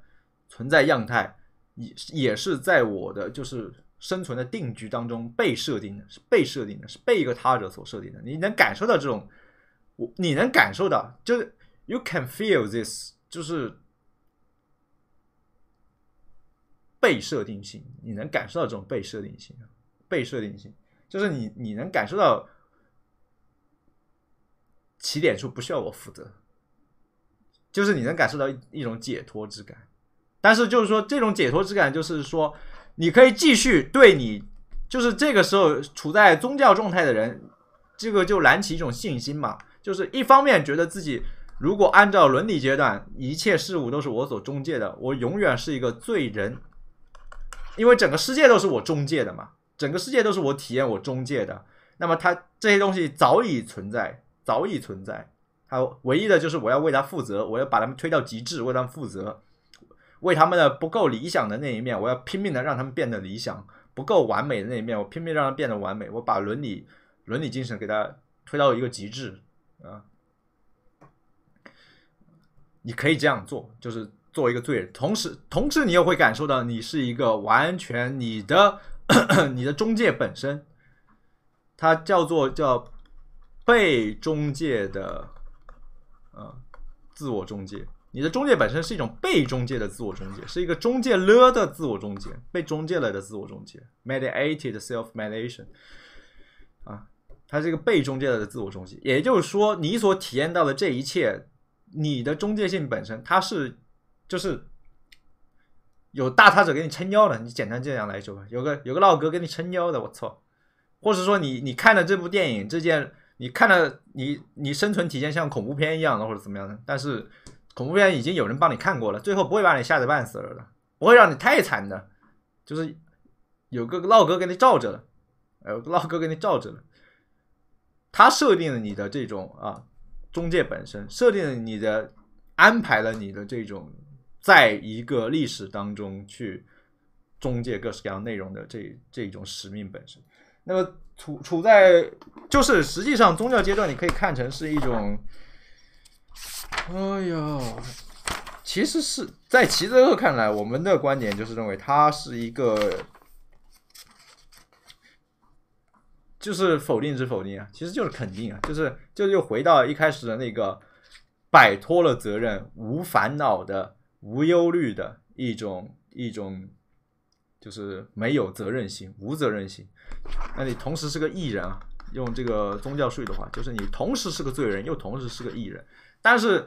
存在样态，也也是在我的就是生存的定局当中被设定的，是被设定的，是被一个他者所设定的。你能感受到这种，我你能感受到，就是 you can feel this，就是。被设定性，你能感受到这种被设定性。被设定性就是你，你能感受到起点处不需要我负责，就是你能感受到一种解脱之感。但是，就是说这种解脱之感，就是说你可以继续对你，就是这个时候处在宗教状态的人，这个就燃起一种信心嘛。就是一方面觉得自己，如果按照伦理阶段，一切事物都是我所中介的，我永远是一个罪人。因为整个世界都是我中介的嘛，整个世界都是我体验我中介的，那么它这些东西早已存在，早已存在。它唯一的就是我要为它负责，我要把它们推到极致，为它们负责，为他们的不够理想的那一面，我要拼命的让他们变得理想；不够完美的那一面，我拼命让它变得完美。我把伦理伦理精神给它推到一个极致啊！你可以这样做，就是。做一个罪人，同时同时你又会感受到你是一个完全你的 (coughs) 你的中介本身，它叫做叫被中介的，啊，自我中介。你的中介本身是一种被中介的自我中介，是一个中介了的自我中介，被中介了的自我中介，mediated self mediation。啊，它是一个被中介的自我中介。也就是说，你所体验到的这一切，你的中介性本身，它是。就是有大他者给你撑腰的，你简单这样来说吧，有个有个唠哥给你撑腰的，我操，或者说你你看了这部电影这件，你看了你你生存体验像恐怖片一样的或者怎么样的，但是恐怖片已经有人帮你看过了，最后不会把你吓得半死了，的，不会让你太惨的，就是有个唠哥给你罩着了，个唠哥给你罩着了，他设定了你的这种啊，中介本身设定了你的安排了你的这种。在一个历史当中去中介各式各样内容的这这种使命本身，那么处处在就是实际上宗教阶段，你可以看成是一种，哎呀，其实是在齐泽克看来，我们的观点就是认为它是一个，就是否定之否定啊，其实就是肯定啊，就是就是又回到一开始的那个摆脱了责任、无烦恼的。无忧虑的一种，一种就是没有责任心，无责任心。那你同时是个艺人啊？用这个宗教术语的话，就是你同时是个罪人，又同时是个艺人。但是，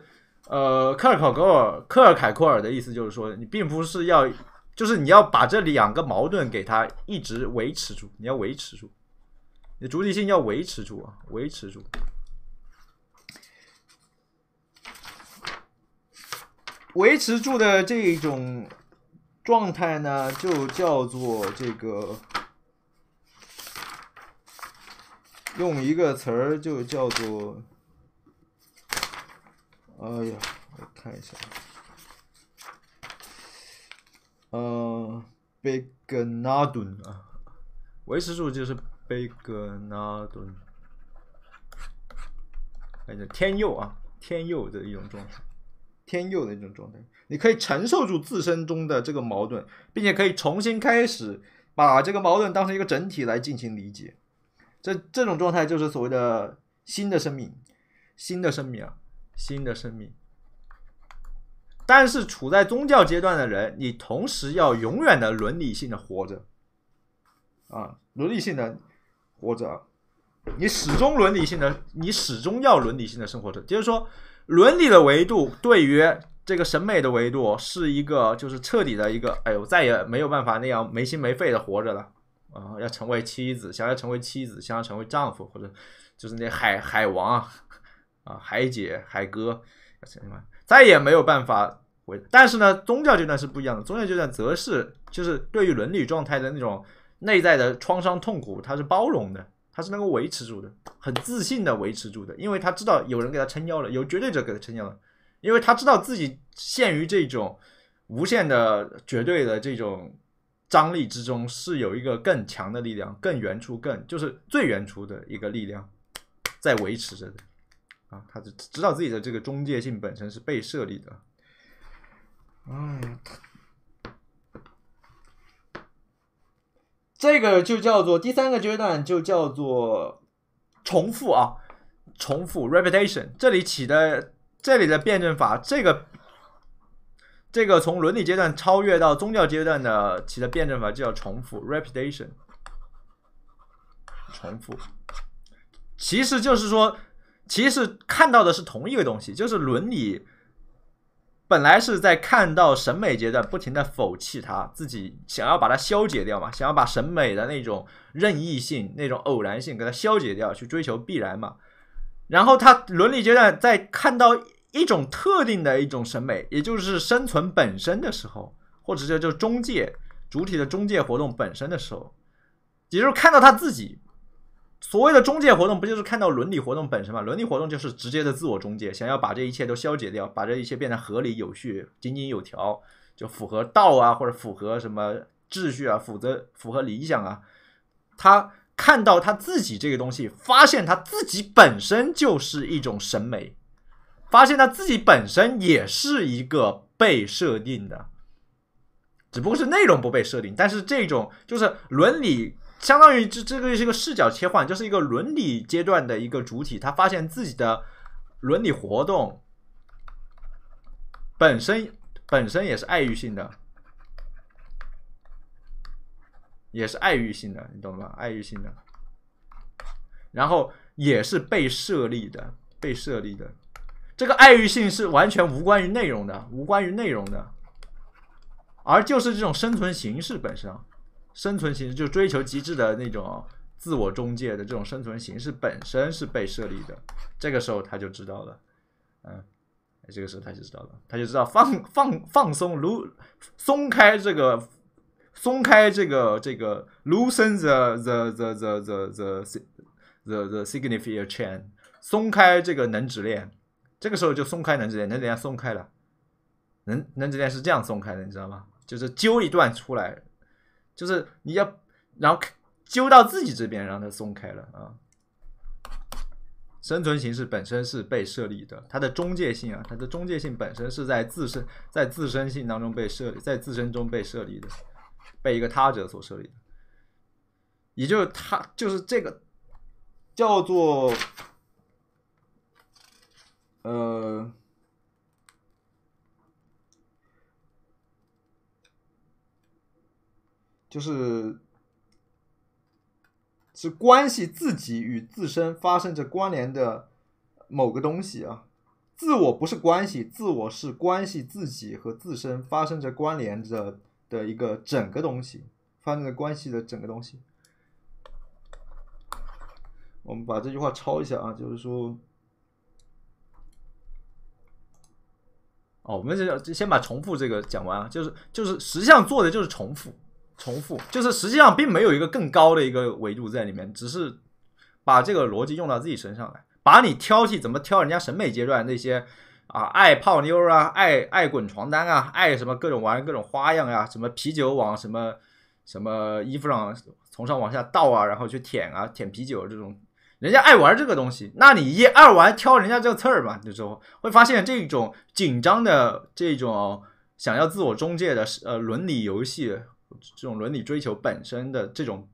呃，科尔考格尔、科尔凯库尔的意思就是说，你并不是要，就是你要把这两个矛盾给他一直维持住，你要维持住，你主体性要维持住啊，维持住。维持住的这种状态呢，就叫做这个，用一个词儿就叫做，哎呀，我看一下，嗯，a d 纳 n 啊，维持住就是 b i g 贝格纳看一下天佑啊，天佑的一种状态。天佑的一种状态，你可以承受住自身中的这个矛盾，并且可以重新开始，把这个矛盾当成一个整体来进行理解。这这种状态就是所谓的新的生命，新的生命啊，新的生命。但是处在宗教阶段的人，你同时要永远的伦理性的活着，啊，伦理性的活着，你始终伦理性的，你始终要伦理性的生活着，就是说。伦理的维度对于这个审美的维度是一个，就是彻底的一个，哎呦，再也没有办法那样没心没肺的活着了啊！要成为妻子，想要成为妻子，想要成为丈夫，或者就是那海海王啊，海姐、海哥，再也没有办法回。但是呢，宗教阶段是不一样的，宗教阶段则是就是对于伦理状态的那种内在的创伤痛苦，它是包容的。他是能够维持住的，很自信的维持住的，因为他知道有人给他撑腰了，有绝对者给他撑腰了，因为他知道自己陷于这种无限的绝对的这种张力之中，是有一个更强的力量、更原初、更就是最原初的一个力量 (sniffs) 在维持着的，啊，他就知道自己的这个中介性本身是被设立的，哎。这个就叫做第三个阶段，就叫做重复啊，重复 （repetition）。这里起的这里的辩证法，这个这个从伦理阶段超越到宗教阶段的起的辩证法，就叫重复 （repetition）。重复，其实就是说，其实看到的是同一个东西，就是伦理。本来是在看到审美阶段，不停的否弃它，自己想要把它消解掉嘛，想要把审美的那种任意性、那种偶然性给它消解掉，去追求必然嘛。然后他伦理阶段在看到一种特定的一种审美，也就是生存本身的时候，或者叫就中介主体的中介活动本身的时候，也就是看到他自己。所谓的中介活动，不就是看到伦理活动本身吗？伦理活动就是直接的自我中介，想要把这一切都消解掉，把这一切变得合理、有序、井井有条，就符合道啊，或者符合什么秩序啊，否则符合理想啊。他看到他自己这个东西，发现他自己本身就是一种审美，发现他自己本身也是一个被设定的，只不过是内容不被设定，但是这种就是伦理。相当于这这个是一个视角切换，就是一个伦理阶段的一个主体，他发现自己的伦理活动本身本身也是爱欲性的，也是爱欲性的，你懂吗？爱欲性的，然后也是被设立的，被设立的，这个爱欲性是完全无关于内容的，无关于内容的，而就是这种生存形式本身。生存形式就追求极致的那种自我中介的这种生存形式本身是被设立的，这个时候他就知道了，嗯，这个时候他就知道了，他就知道放放放松如松开这个松开这个这个 loosen the the the the the the the the significant chain，松开这个能指链，这个时候就松开能指链，能指链松开了，能能指链是这样松开的，你知道吗？就是揪一段出来。就是你要，然后揪到自己这边，让它松开了啊。生存形式本身是被设立的，它的中介性啊，它的中介性本身是在自身在自身性当中被设，立，在自身中被设立的，被一个他者所设立的。也就是他就是这个叫做呃。就是是关系自己与自身发生着关联的某个东西啊，自我不是关系，自我是关系自己和自身发生着关联着的一个整个东西，发生着关系的整个东西。我们把这句话抄一下啊，就是说，哦，我们这要先把重复这个讲完啊，就是就是实际上做的就是重复。重复就是实际上并没有一个更高的一个维度在里面，只是把这个逻辑用到自己身上来，把你挑剔怎么挑人家审美阶段那些啊，爱泡妞啊，爱爱滚床单啊，爱什么各种玩各种花样呀，什么啤酒往什么什么衣服上从上往下倒啊，然后去舔啊，舔啤酒这种，人家爱玩这个东西，那你一爱玩挑人家这个刺儿嘛，就会发现这种紧张的这种想要自我中介的呃伦理游戏。这种伦理追求本身的这种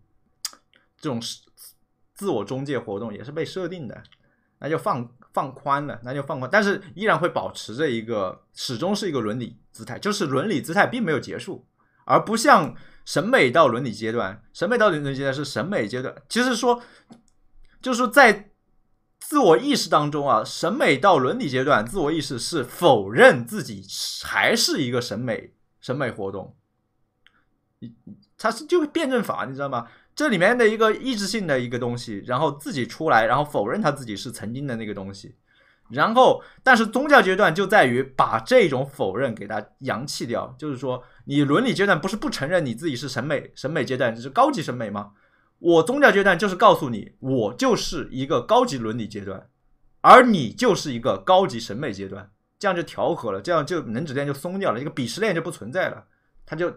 这种自我中介活动也是被设定的，那就放放宽了，那就放宽，但是依然会保持着一个始终是一个伦理姿态，就是伦理姿态并没有结束，而不像审美到伦理阶段，审美到伦理阶段是审美阶段。其实说就是说在自我意识当中啊，审美到伦理阶段，自我意识是否认自己还是一个审美审美活动。它是就辩证法，你知道吗？这里面的一个意志性的一个东西，然后自己出来，然后否认他自己是曾经的那个东西，然后但是宗教阶段就在于把这种否认给它扬弃掉，就是说你伦理阶段不是不承认你自己是审美审美阶段，就是高级审美吗？我宗教阶段就是告诉你，我就是一个高级伦理阶段，而你就是一个高级审美阶段，这样就调和了，这样就能指链就松掉了，一个鄙视链就不存在了，它就。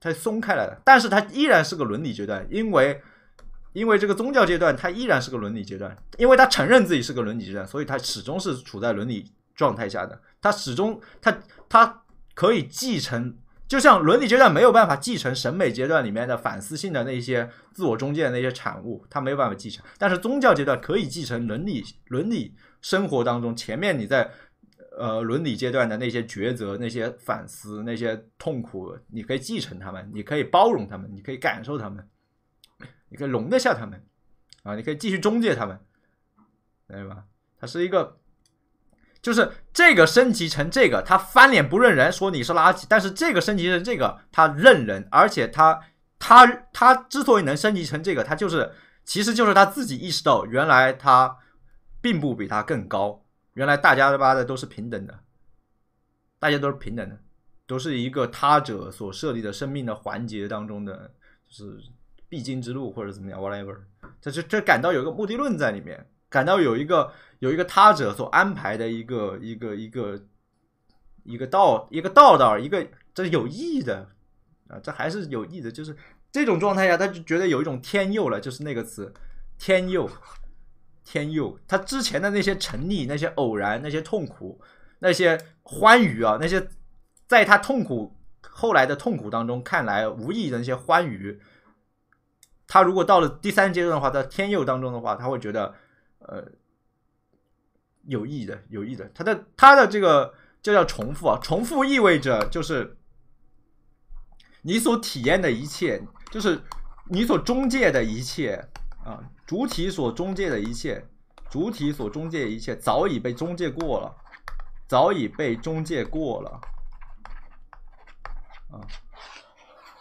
它松开来了，但是它依然是个伦理阶段，因为，因为这个宗教阶段它依然是个伦理阶段，因为它承认自己是个伦理阶段，所以它始终是处在伦理状态下的，它始终它它可以继承，就像伦理阶段没有办法继承审美阶段里面的反思性的那些自我中介那些产物，它没有办法继承，但是宗教阶段可以继承伦理伦理生活当中前面你在。呃，伦理阶段的那些抉择、那些反思、那些痛苦，你可以继承他们，你可以包容他们，你可以感受他们，你可以容得下他们啊！你可以继续中介他们，对吧？它是一个，就是这个升级成这个，他翻脸不认人，说你是垃圾；但是这个升级成这个，他认人，而且他他他之所以能升级成这个，他就是其实就是他自己意识到，原来他并不比他更高。原来大家的吧的都是平等的，大家都是平等的，都是一个他者所设立的生命的环节当中的，就是必经之路或者怎么样，whatever。这这这感到有一个目的论在里面，感到有一个有一个他者所安排的一个一个一个一个道一个道道，一个这有意义的啊，这还是有意义的。就是这种状态下，他就觉得有一种天佑了，就是那个词，天佑。天佑，他之前的那些沉溺、那些偶然、那些痛苦、那些欢愉啊，那些在他痛苦后来的痛苦当中看来无意义的那些欢愉，他如果到了第三阶段的话，在天佑当中的话，他会觉得，呃，有意义的，有意义的。他的他的这个就叫重复啊，重复意味着就是你所体验的一切，就是你所中介的一切啊。主体所中介的一切，主体所中介的一切早已被中介过了，早已被中介过了，啊！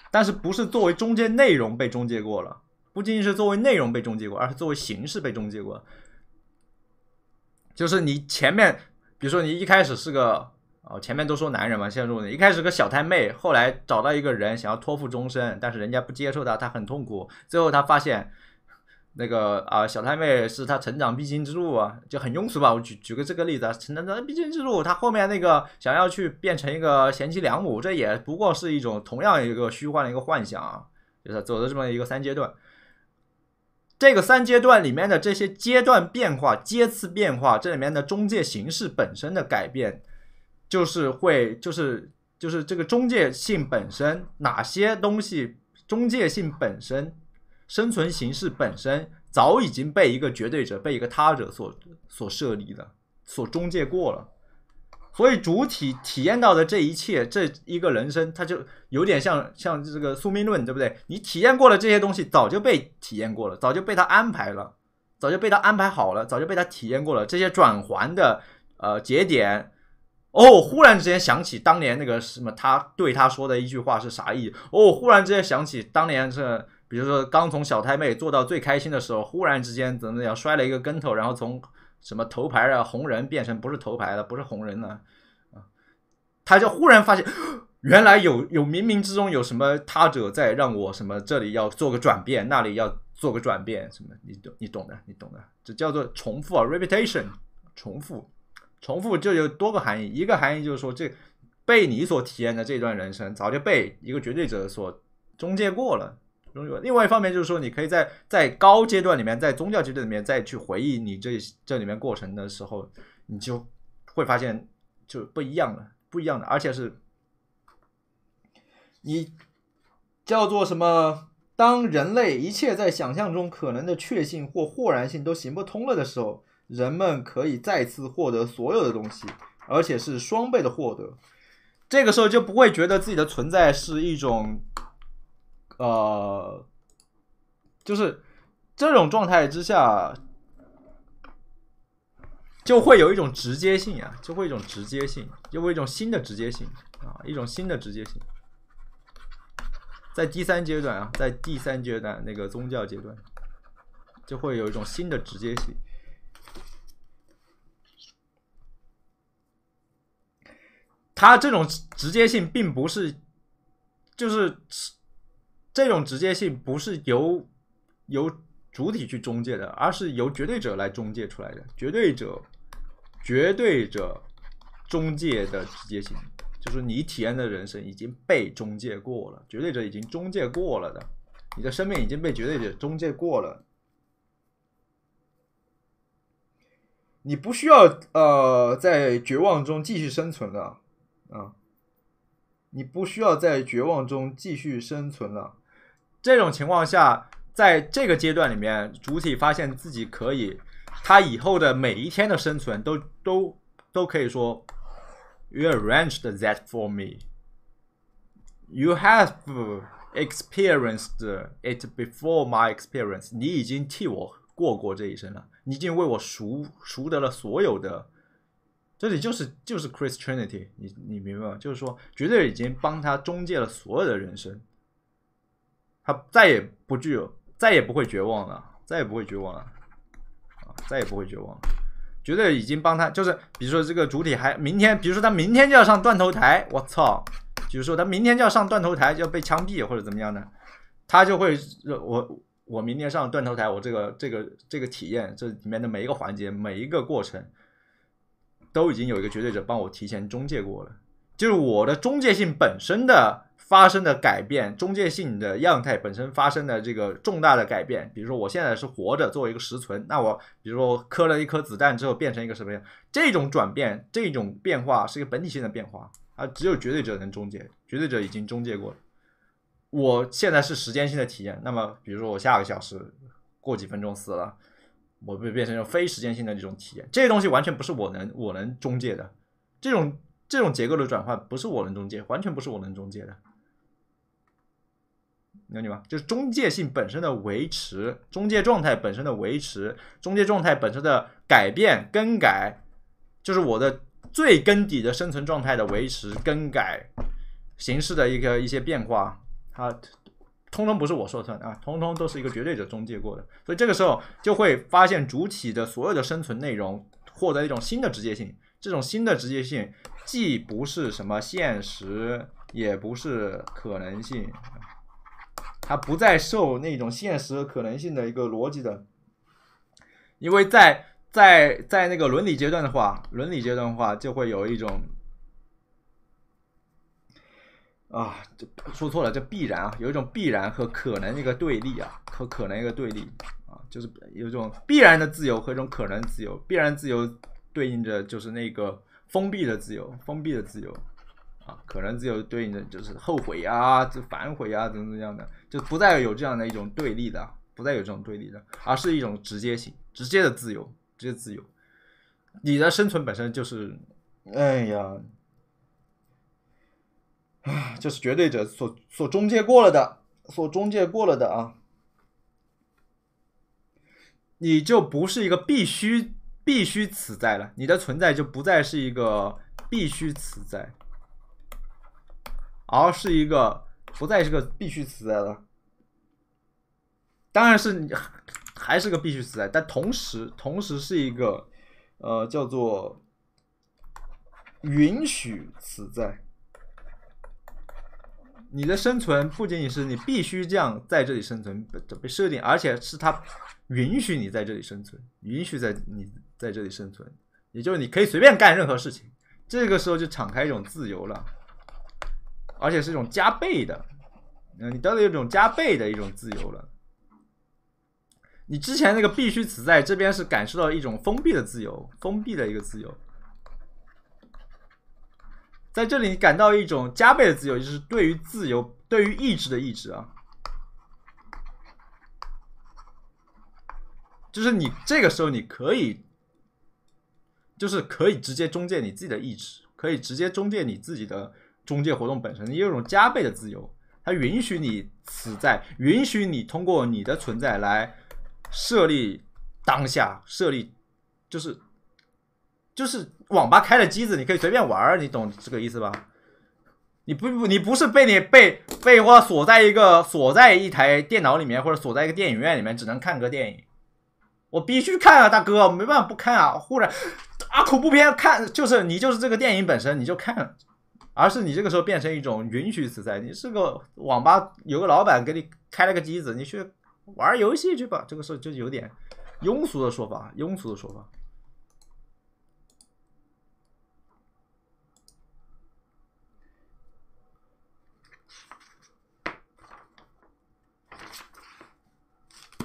但是不是作为中介内容被中介过了？不仅仅是作为内容被中介过，而是作为形式被中介过。就是你前面，比如说你一开始是个哦，前面都说男人嘛，现在说你一开始个小太妹，后来找到一个人想要托付终身，但是人家不接受他，他很痛苦，最后他发现。那个啊，小太妹是他成长必经之路啊，就很庸俗吧？我举举个这个例子，成长的必经之路，他后面那个想要去变成一个贤妻良母，这也不过是一种同样一个虚幻的一个幻想，啊，就是走的这么一个三阶段。这个三阶段里面的这些阶段变化、阶次变化，这里面的中介形式本身的改变，就是会就是就是这个中介性本身哪些东西，中介性本身。生存形式本身早已经被一个绝对者、被一个他者所所设立的、所中介过了，所以主体体验到的这一切，这一个人生，他就有点像像这个宿命论，对不对？你体验过的这些东西，早就被体验过了，早就被他安排了，早就被他安排好了，早就被他体验过了。这些转环的呃节点，哦，忽然之间想起当年那个什么，他对他说的一句话是啥意思？哦，忽然之间想起当年这。比如说，刚从小太妹做到最开心的时候，忽然之间怎么样摔了一个跟头，然后从什么头牌啊红人变成不是头牌了，不是红人了，啊，他就忽然发现，原来有有冥冥之中有什么他者在让我什么这里要做个转变，那里要做个转变，什么你懂你懂的，你懂的，这叫做重复啊，repetition，重复，重复就有多个含义，一个含义就是说，这被你所体验的这段人生，早就被一个绝对者所中介过了。另外一方面就是说，你可以在在高阶段里面，在宗教阶段里面再去回忆你这这里面过程的时候，你就会发现就不一样了，不一样的，而且是，你叫做什么？当人类一切在想象中可能的确信或豁然性都行不通了的时候，人们可以再次获得所有的东西，而且是双倍的获得。这个时候就不会觉得自己的存在是一种。呃，就是这种状态之下，就会有一种直接性啊，就会一种直接性，就会一种新的直接性啊，一种新的直接性，在第三阶段啊，在第三阶段那个宗教阶段，就会有一种新的直接性。他这种直接性并不是，就是。这种直接性不是由由主体去中介的，而是由绝对者来中介出来的。绝对者，绝对者中介的直接性，就是你体验的人生已经被中介过了。绝对者已经中介过了的，你的生命已经被绝对者中介过了。你不需要呃，在绝望中继续生存了啊！你不需要在绝望中继续生存了。这种情况下，在这个阶段里面，主体发现自己可以，他以后的每一天的生存都都都可以说，You arranged that for me. You have experienced it before my experience. 你已经替我过过这一生了，你已经为我赎赎得了所有的。这里就是就是 Christianity，你你明白吗？就是说，绝对已经帮他中介了所有的人生。他再也不具有，再也不会绝望了，再也不会绝望了，啊，再也不会绝望了，绝对已经帮他，就是比如说这个主体还明天，比如说他明天就要上断头台，我操，就是说他明天就要上断头台，就要被枪毙或者怎么样的，他就会，我我明天上断头台，我这个这个这个体验这里面的每一个环节，每一个过程，都已经有一个绝对者帮我提前中介过了，就是我的中介性本身的。发生的改变，中介性的样态本身发生的这个重大的改变，比如说我现在是活着作为一个实存，那我比如说磕了一颗子弹之后变成一个什么样，这种转变，这种变化是一个本体性的变化啊，只有绝对者能终结，绝对者已经终结过了。我现在是时间性的体验，那么比如说我下个小时过几分钟死了，我被变成一种非时间性的这种体验，这些东西完全不是我能我能中介的，这种这种结构的转换不是我能中介，完全不是我能中介的。理解吧，就是中介性本身的维持，中介状态本身的维持，中介状态本身的改变、更改，就是我的最根底的生存状态的维持、更改形式的一个一些变化，它通通不是我说算的啊，通通都是一个绝对者中介过的。所以这个时候就会发现主体的所有的生存内容获得一种新的直接性，这种新的直接性既不是什么现实，也不是可能性。它不再受那种现实可能性的一个逻辑的，因为在在在那个伦理阶段的话，伦理阶段的话就会有一种啊，说错了，这必然啊，有一种必然和可能一个对立啊，和可能一个对立啊，就是有一种必然的自由和一种可能自由，必然自由对应着就是那个封闭的自由，封闭的自由。啊，可能只有对应的就是后悔啊，就反悔啊，怎么怎么样的，就不再有这样的一种对立的，不再有这种对立的，而是一种直接性，直接的自由，直接自由。你的生存本身就是，哎呀，啊，就是绝对者所所中介过了的，所中介过了的啊，你就不是一个必须必须此在了，你的存在就不再是一个必须此在。而是一个不再是个必须存在了，当然是你还是个必须存在，但同时同时是一个呃叫做允许存在。你的生存不仅仅是你必须这样在这里生存，被被设定，而且是它允许你在这里生存，允许在你在这里生存，也就是你可以随便干任何事情。这个时候就敞开一种自由了。而且是一种加倍的，嗯，你得到一种加倍的一种自由了。你之前那个必须死在，这边是感受到一种封闭的自由，封闭的一个自由。在这里你感到一种加倍的自由，就是对于自由，对于意志的意志啊，就是你这个时候你可以，就是可以直接中介你自己的意志，可以直接中介你自己的。中介活动本身也有一种加倍的自由，它允许你死在，允许你通过你的存在来设立当下，设立就是就是网吧开的机子，你可以随便玩你懂这个意思吧？你不不，你不是被你被被话锁在一个锁在一台电脑里面，或者锁在一个电影院里面，只能看个电影，我必须看啊，大哥，没办法不看啊！忽然啊，(sniffs) 恐怖片看就是你就是这个电影本身，你就看。而是你这个时候变成一种允许存在，你是个网吧有个老板给你开了个机子，你去玩游戏去吧，这个时候就有点庸俗的说法，庸俗的说法。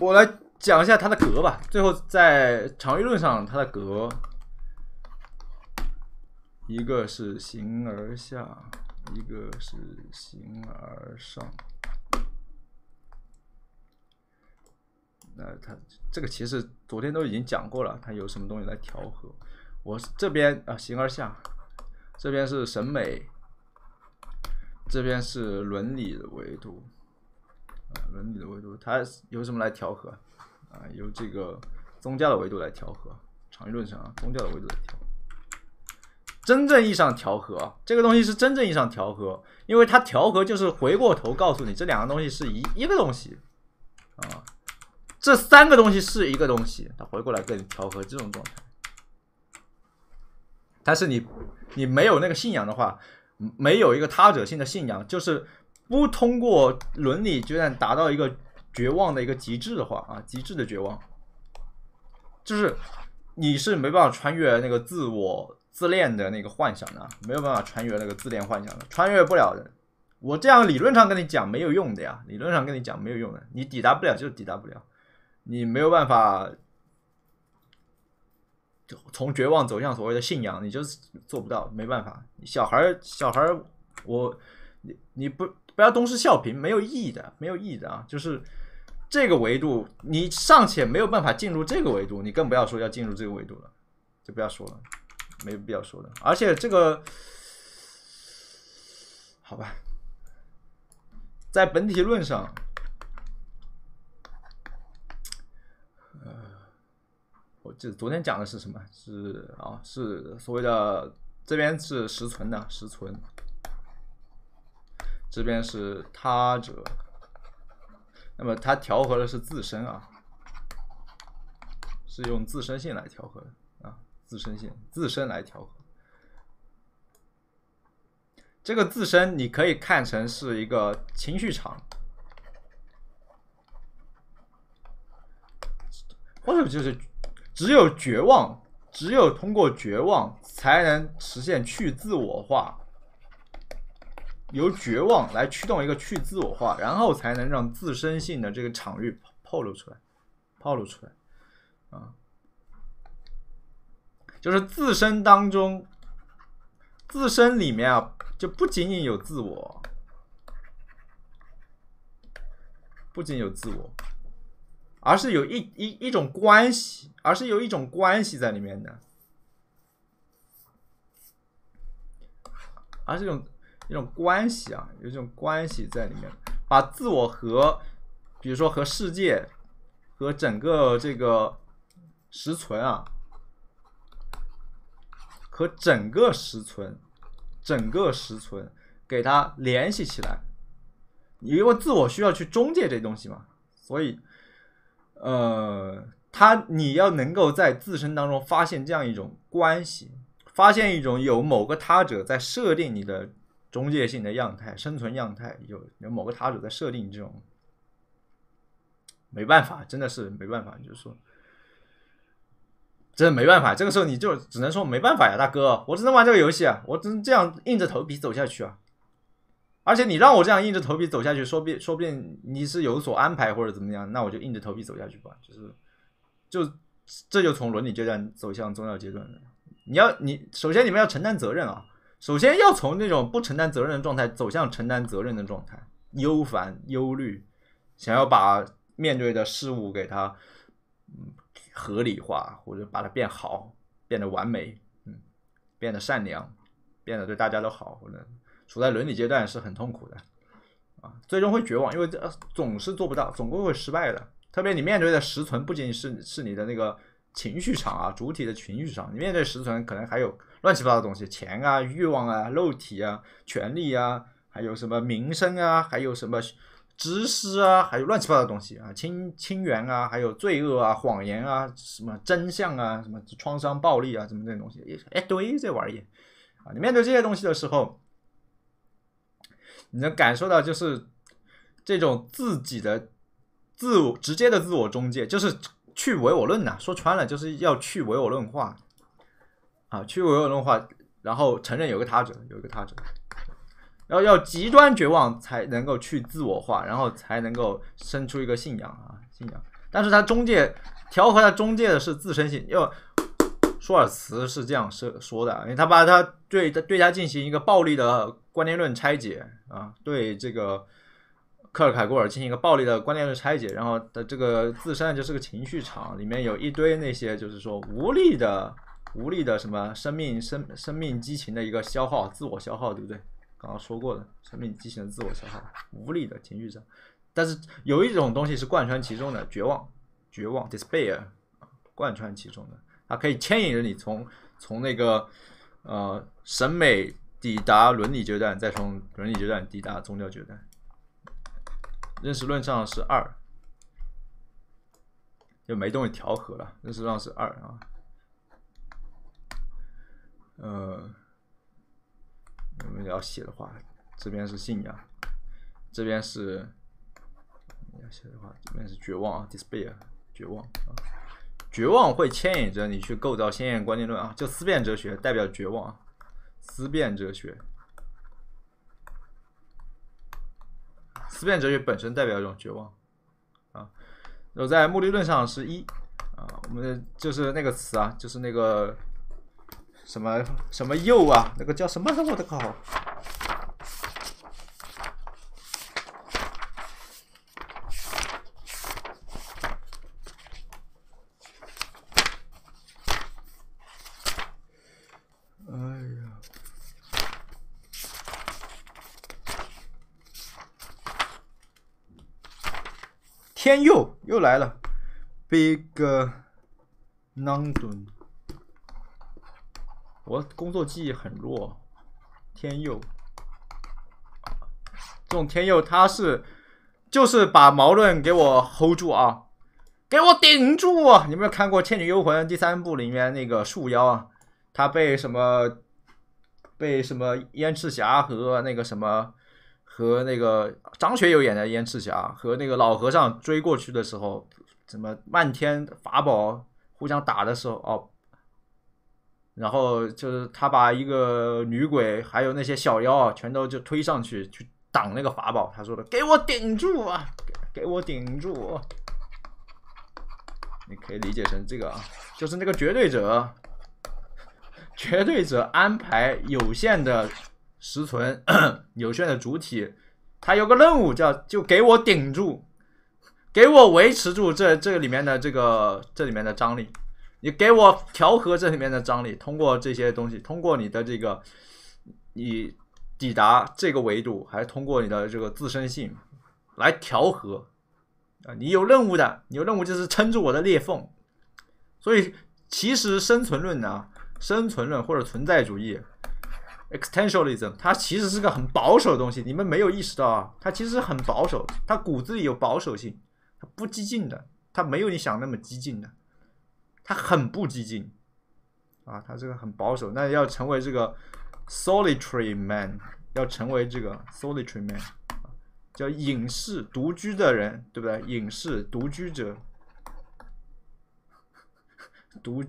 我来讲一下它的格吧，最后在长语论上它的格。一个是形而下，一个是形而上。那它这个其实昨天都已经讲过了，它有什么东西来调和？我这边啊，形而下，这边是审美，这边是伦理的维度，啊，伦理的维度，它由什么来调和？啊，由这个宗教的维度来调和。常义论上啊，宗教的维度来调。真正意义上调和这个东西是真正意义上调和，因为它调和就是回过头告诉你这两个东西是一一个东西啊，这三个东西是一个东西，它回过来跟你调和这种状态。但是你你没有那个信仰的话，没有一个他者性的信仰，就是不通过伦理，就算达到一个绝望的一个极致的话啊，极致的绝望，就是。你是没办法穿越那个自我自恋的那个幻想的，没有办法穿越那个自恋幻想的，穿越不了的。我这样理论上跟你讲没有用的呀，理论上跟你讲没有用的，你抵达不了就抵达不了，你没有办法从绝望走向所谓的信仰，你就做不到，没办法。小孩小孩我你你不不要东施效颦，没有意义的，没有意义的啊，就是。这个维度，你尚且没有办法进入这个维度，你更不要说要进入这个维度了，就不要说了，没必要说的。而且这个，好吧，在本体论上，呃，我记得昨天讲的是什么？是啊，是所谓的这边是实存的实存，这边是他者。那么它调和的是自身啊，是用自身性来调和的啊，自身性自身来调和。这个自身你可以看成是一个情绪场，或者就是只有绝望，只有通过绝望才能实现去自我化。由绝望来驱动一个去自我化，然后才能让自身性的这个场域暴露出来，暴露出来，啊，就是自身当中，自身里面啊，就不仅仅有自我，不仅有自我，而是有一一一种关系，而是有一种关系在里面的，而这种。一种关系啊，有一种关系在里面，把自我和，比如说和世界，和整个这个实存啊，和整个实存，整个实存给它联系起来。因为自我需要去中介这东西嘛，所以，呃，他你要能够在自身当中发现这样一种关系，发现一种有某个他者在设定你的。中介性的样态、生存样态，有有某个塔主在设定这种，没办法，真的是没办法，就是说，真的没办法。这个时候你就只能说没办法呀，大哥，我只能玩这个游戏啊，我只能这样硬着头皮走下去啊。而且你让我这样硬着头皮走下去，说不，定说不，定你是有所安排或者怎么样，那我就硬着头皮走下去吧。就是，就这就从伦理阶段走向宗教阶段了。你要，你首先你们要承担责任啊。首先要从那种不承担责任的状态走向承担责任的状态，忧烦、忧虑，想要把面对的事物给它合理化，或者把它变好，变得完美，嗯，变得善良，变得对大家都好，或者处在伦理阶段是很痛苦的，啊，最终会绝望，因为总是做不到，总归会失败的。特别你面对的实存不仅仅是是你的那个。情绪场啊，主体的情绪场。你面对十层，可能还有乱七八糟的东西：钱啊、欲望啊、肉体啊、权利啊，还有什么名声啊，还有什么知识啊，还有乱七八糟的东西啊，亲亲缘啊，还有罪恶啊、谎言啊、什么真相啊、什么创伤、暴力啊，什么这些东西，哎，一堆这玩意儿啊。你面对这些东西的时候，你能感受到就是这种自己的自我直接的自我中介，就是。去唯我论呐，说穿了就是要去唯我论化，啊，去唯我论化，然后承认有个他者，有一个他者，然后要极端绝望才能够去自我化，然后才能够生出一个信仰啊，信仰。但是他中介调和他中介的是自身性，要舒尔茨是这样说说的，因为他把他对他对他进行一个暴力的观念论拆解啊，对这个。科尔凯郭尔进行一个暴力的观念的拆解，然后的这个自身就是个情绪场，里面有一堆那些就是说无力的、无力的什么生命、生、生命激情的一个消耗、自我消耗，对不对？刚刚说过的，生命激情的自我消耗，无力的情绪场。但是有一种东西是贯穿其中的，绝望，绝望，despair，贯穿其中的，它可以牵引着你从从那个呃审美抵达伦理阶段，再从伦理阶段抵达宗教阶段。认识论上是二，就没东西调和了。认识上是二啊，呃，我们要写的话，这边是信仰，这边是，要写的话，这边是绝望啊，despair，绝望啊，绝望会牵引着你去构造先验观念论啊，就思辨哲学代表绝望啊，思辨哲学。思辨哲学本身代表一种绝望，啊，然后在目的论上是一，啊，我们就是那个词啊，就是那个什么什么又啊，那个叫什么？我的靠！天佑又来了，Big London，我工作记忆很弱。天佑，这种天佑他是就是把矛盾给我 hold 住啊，给我顶住！你没有看过《倩女幽魂》第三部里面那个树妖啊？他被什么被什么燕赤霞和那个什么？和那个张学友演的燕赤霞，和那个老和尚追过去的时候，怎么漫天法宝互相打的时候哦，然后就是他把一个女鬼，还有那些小妖啊，全都就推上去去挡那个法宝。他说的：“给我顶住啊，给给我顶住。”你可以理解成这个啊，就是那个绝对者，绝对者安排有限的。实存有限的主体，它有个任务叫就给我顶住，给我维持住这这个里面的这个这里面的张力，你给我调和这里面的张力，通过这些东西，通过你的这个你抵达这个维度，还通过你的这个自身性来调和啊，你有任务的，你有任务就是撑住我的裂缝，所以其实生存论呢，生存论或者存在主义。Extensionalism，它其实是个很保守的东西，你们没有意识到啊，它其实很保守，它骨子里有保守性，它不激进的，它没有你想那么激进的，它很不激进，啊，它这个很保守。那要成为这个 solitary man，要成为这个 solitary man，叫隐士独居的人，对不对？隐士独居者，独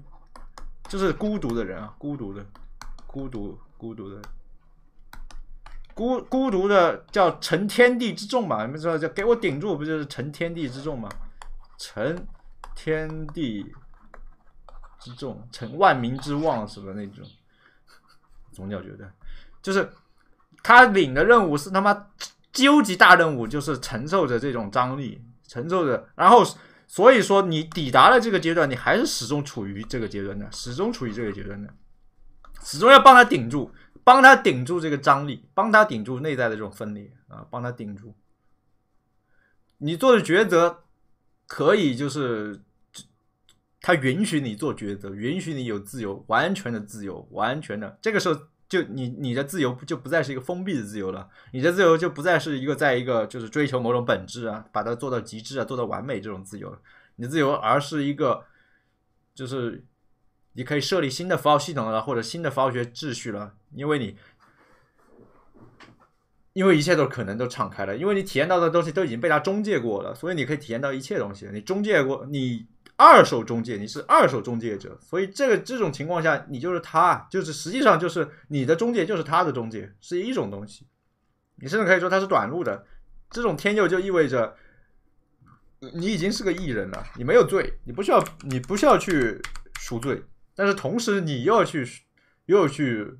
就是孤独的人啊，孤独的，孤独。孤独的孤孤独的叫承天地之重吧，你们知道叫给我顶住，不就是承天地之重吗？承天地之重，承万民之望什么那种，宗教觉得？就是他领的任务是他妈究极大任务，就是承受着这种张力，承受着。然后所以说你抵达了这个阶段，你还是始终处于这个阶段的，始终处于这个阶段的。始终要帮他顶住，帮他顶住这个张力，帮他顶住内在的这种分裂啊，帮他顶住。你做的抉择，可以就是他允许你做抉择，允许你有自由，完全的自由，完全的。这个时候，就你你的自由就不再是一个封闭的自由了，你的自由就不再是一个在一个就是追求某种本质啊，把它做到极致啊，做到完美这种自由，你自由而是一个就是。你可以设立新的符号系统了，或者新的符号学秩序了，因为你，因为一切都可能都敞开了，因为你体验到的东西都已经被他中介过了，所以你可以体验到一切东西。你中介过，你二手中介，你是二手中介者，所以这个这种情况下，你就是他，就是实际上就是你的中介就是他的中介是一种东西。你甚至可以说他是短路的。这种天佑就意味着你已经是个艺人了，你没有罪，你不需要你不需要去赎罪。但是同时，你又要去，又要去，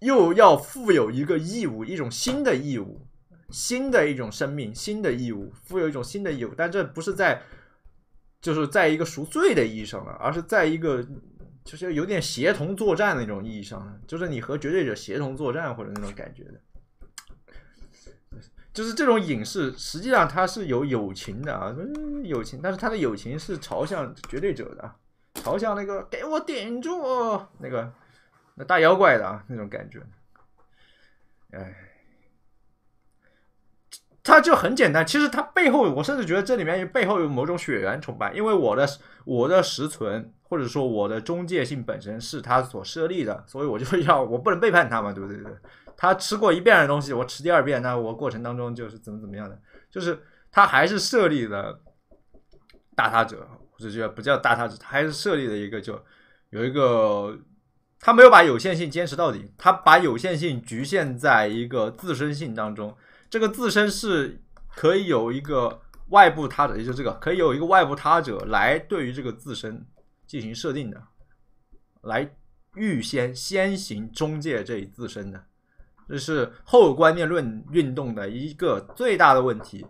又要负有一个义务，一种新的义务，新的一种生命，新的义务，负有一种新的义务。但这不是在，就是在一个赎罪的意义上了，而是在一个就是有点协同作战的那种意义上，就是你和绝对者协同作战或者那种感觉的，就是这种影视实际上它是有友情的啊，友情，但是他的友情是朝向绝对者的。嘲笑那个给我顶住那个那大妖怪的啊那种感觉，哎，他就很简单。其实他背后，我甚至觉得这里面背后有某种血缘崇拜。因为我的我的实存或者说我的中介性本身是他所设立的，所以我就要我不能背叛他嘛，对不对？对，他吃过一遍的东西，我吃第二遍，那我过程当中就是怎么怎么样的，就是他还是设立了打他者。这叫不叫大他者？他还是设立了一个，就有一个，他没有把有限性坚持到底，他把有限性局限在一个自身性当中。这个自身是可以有一个外部他者，也就这个可以有一个外部他者来对于这个自身进行设定的，来预先先行中介这一自身的，这是后观念论运动的一个最大的问题。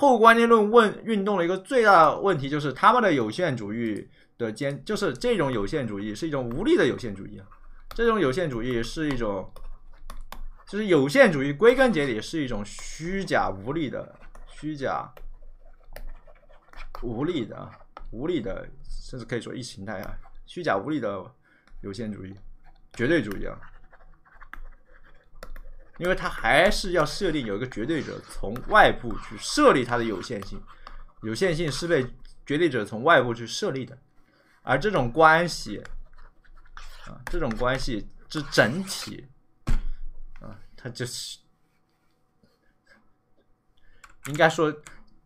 后观念论问运动的一个最大问题就是他们的有限主义的坚，就是这种有限主义是一种无力的有限主义啊，这种有限主义是一种，就是有限主义归根结底是一种虚假无力的虚假无力的啊，无力的，甚至可以说意识形态啊，虚假无力的有限主义、绝对主义啊。因为它还是要设定有一个绝对者从外部去设立它的有限性，有限性是被绝对者从外部去设立的，而这种关系，啊，这种关系之整体，啊，它就是应该说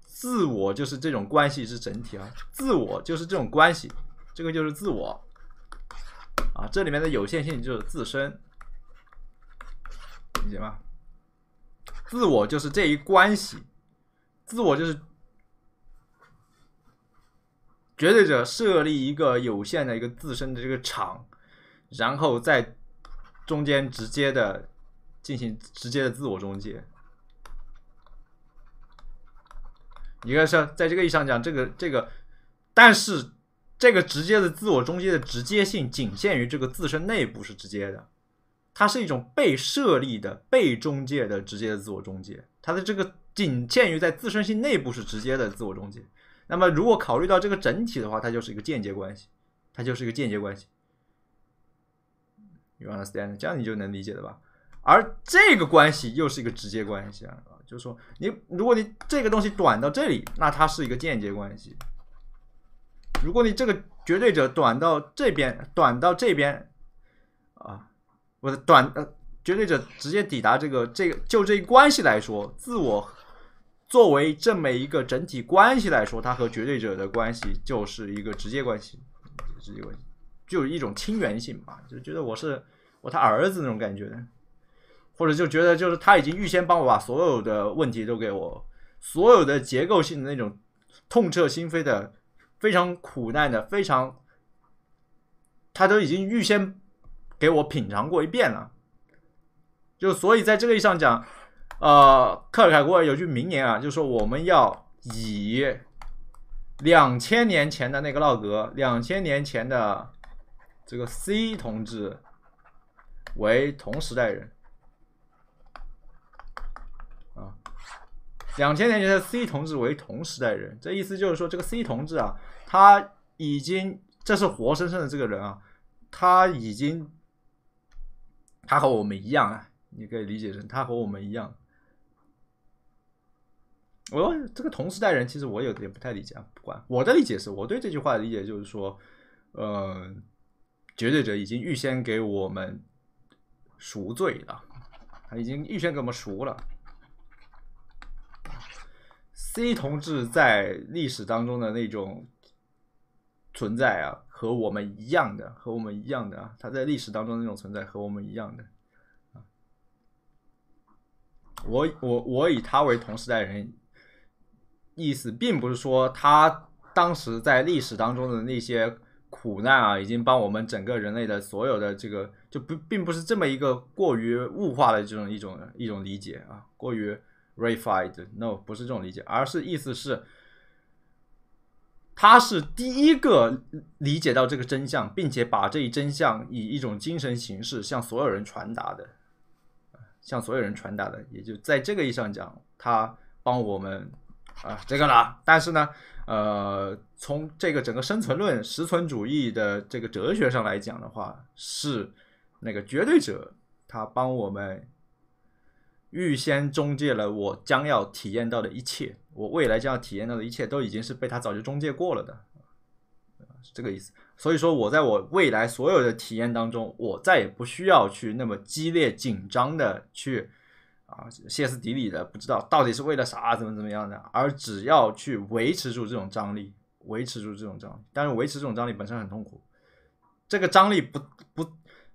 自我就是这种关系之整体啊，自我就是这种关系，这个就是自我，啊，这里面的有限性就是自身。理解吗？自我就是这一关系，自我就是绝对者设立一个有限的一个自身的这个场，然后在中间直接的进行直接的自我中介。应该是在这个意义上讲，这个这个，但是这个直接的自我中介的直接性仅限于这个自身内部是直接的。它是一种被设立的、被中介的直接的自我中介，它的这个仅限于在自身性内部是直接的自我中介。那么，如果考虑到这个整体的话，它就是一个间接关系，它就是一个间接关系。You understand？这样你就能理解了吧？而这个关系又是一个直接关系啊，就是说，你如果你这个东西短到这里，那它是一个间接关系；如果你这个绝对者短到这边，短到这边。我的短呃，绝对者直接抵达这个，这个就这一关系来说，自我作为这么一个整体关系来说，它和绝对者的关系就是一个直接关系，直接关系就是一种亲缘性吧，就觉得我是我他儿子那种感觉，或者就觉得就是他已经预先帮我把所有的问题都给我，所有的结构性的那种痛彻心扉的、非常苦难的、非常，他都已经预先。给我品尝过一遍了，就所以在这个意义上讲，呃，克尔凯郭尔有句名言啊，就说我们要以两千年前的那个闹格，两千年前的这个 C 同志为同时代人啊，两千年前的 C 同志为同时代人，这意思就是说，这个 C 同志啊，他已经，这是活生生的这个人啊，他已经。他和我们一样啊，你可以理解成他和我们一样。我这个同时代人，其实我有点不太理解啊。不管我的理解是，我对这句话的理解就是说，嗯，绝对者已经预先给我们赎罪了，他已经预先给我们赎了。C 同志在历史当中的那种存在啊。和我们一样的，和我们一样的啊，他在历史当中的那种存在和我们一样的，啊，我我我以他为同时代人，意思并不是说他当时在历史当中的那些苦难啊，已经帮我们整个人类的所有的这个，就不并不是这么一个过于物化的这种一种一种理解啊，过于 refined，no 不是这种理解，而是意思是。他是第一个理解到这个真相，并且把这一真相以一种精神形式向所有人传达的，向所有人传达的，也就在这个意义上讲，他帮我们啊这个了。但是呢，呃，从这个整个生存论实存主义的这个哲学上来讲的话，是那个绝对者他帮我们。预先中介了我将要体验到的一切，我未来将要体验到的一切都已经是被他早就中介过了的，是这个意思。所以说，我在我未来所有的体验当中，我再也不需要去那么激烈、紧张的去啊，歇斯底里的不知道到底是为了啥，怎么怎么样的，而只要去维持住这种张力，维持住这种张力。但是维持这种张力本身很痛苦，这个张力不不，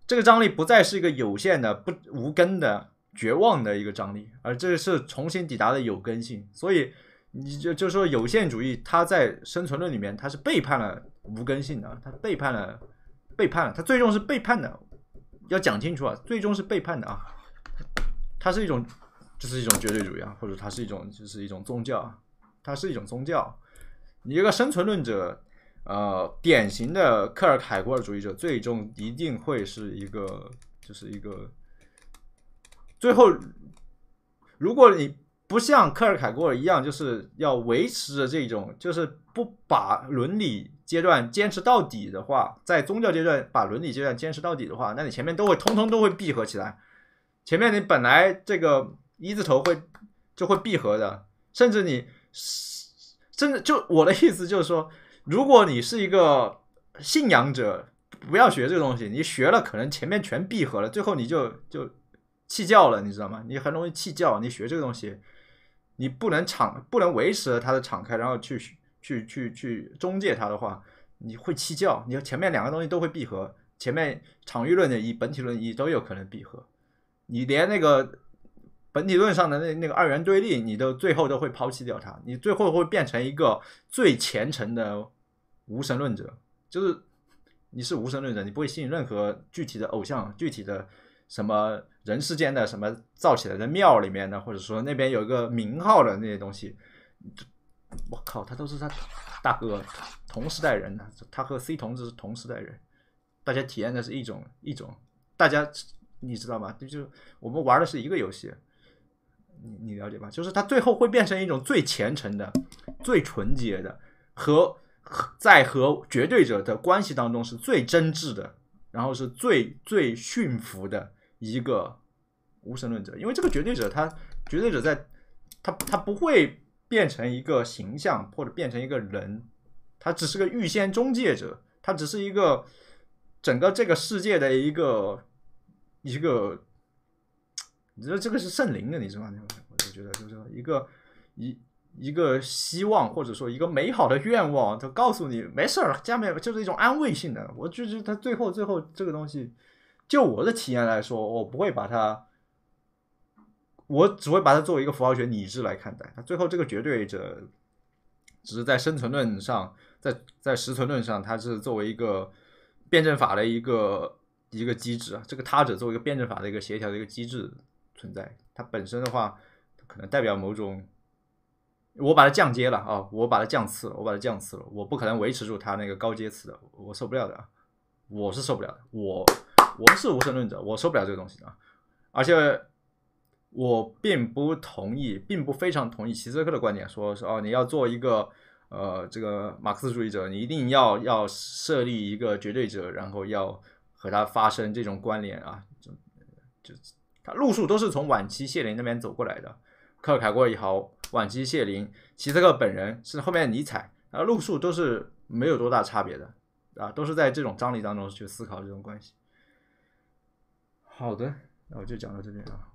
这个张力不再是一个有限的、不无根的。绝望的一个张力，而这是重新抵达的有根性，所以你就就说有限主义，它在生存论里面，它是背叛了无根性的，它背叛了，背叛了，它最终是背叛的，要讲清楚啊，最终是背叛的啊，它是一种，这是一种绝对主义啊，或者它是一种，就是一种宗教，它是一种宗教，你一个生存论者，呃，典型的克尔凯郭尔主义者，最终一定会是一个，就是一个。最后，如果你不像科尔凯郭尔一样，就是要维持着这种，就是不把伦理阶段坚持到底的话，在宗教阶段把伦理阶段坚持到底的话，那你前面都会通通都会闭合起来。前面你本来这个一字头会就会闭合的，甚至你甚至就我的意思就是说，如果你是一个信仰者，不要学这个东西，你学了可能前面全闭合了，最后你就就。弃教了，你知道吗？你很容易弃教。你学这个东西，你不能敞，不能维持它的敞开，然后去去去去中介它的话，你会弃教。你前面两个东西都会闭合，前面场域论的一、本体论一都有可能闭合。你连那个本体论上的那那个二元对立，你都最后都会抛弃掉它。你最后会变成一个最虔诚的无神论者，就是你是无神论者，你不会信任何具体的偶像，具体的什么。人世间的什么造起来的庙里面的，或者说那边有一个名号的那些东西，我靠，他都是他大哥同时代人的，他和 C 同志是同时代人，大家体验的是一种一种，大家你知道吗？就是我们玩的是一个游戏，你你了解吧？就是他最后会变成一种最虔诚的、最纯洁的，和在和绝对者的关系当中是最真挚的，然后是最最驯服的一个。无神论者，因为这个绝对者，他绝对者在，他他不会变成一个形象或者变成一个人，他只是个预先中介者，他只是一个整个这个世界的一个一个，你知道这个是圣灵的，你知道吗？我就觉得就是一个一一个希望或者说一个美好的愿望，他告诉你没事儿下面就是一种安慰性的。我就是他最后最后这个东西，就我的体验来说，我不会把它。我只会把它作为一个符号学拟制来看待，它最后这个绝对者，只是在生存论上，在在实存论上，它是作为一个辩证法的一个一个机制啊，这个他者作为一个辩证法的一个协调的一个机制存在。它本身的话，它可能代表某种，我把它降阶了啊，我把它降次，我把它降次了，我不可能维持住它那个高阶次的，我受不了的啊，我是受不了的，我我不是无神论者，我受不了这个东西的啊，而且。我并不同意，并不非常同意齐泽克的观点，说是哦，你要做一个，呃，这个马克思主义者，你一定要要设立一个绝对者，然后要和他发生这种关联啊，就就他路数都是从晚期谢林那边走过来的，克尔凯郭尔也好，晚期谢林，齐泽克本人是后面尼采，啊，路数都是没有多大差别的，啊，都是在这种张力当中去思考这种关系。好的，那我就讲到这边啊。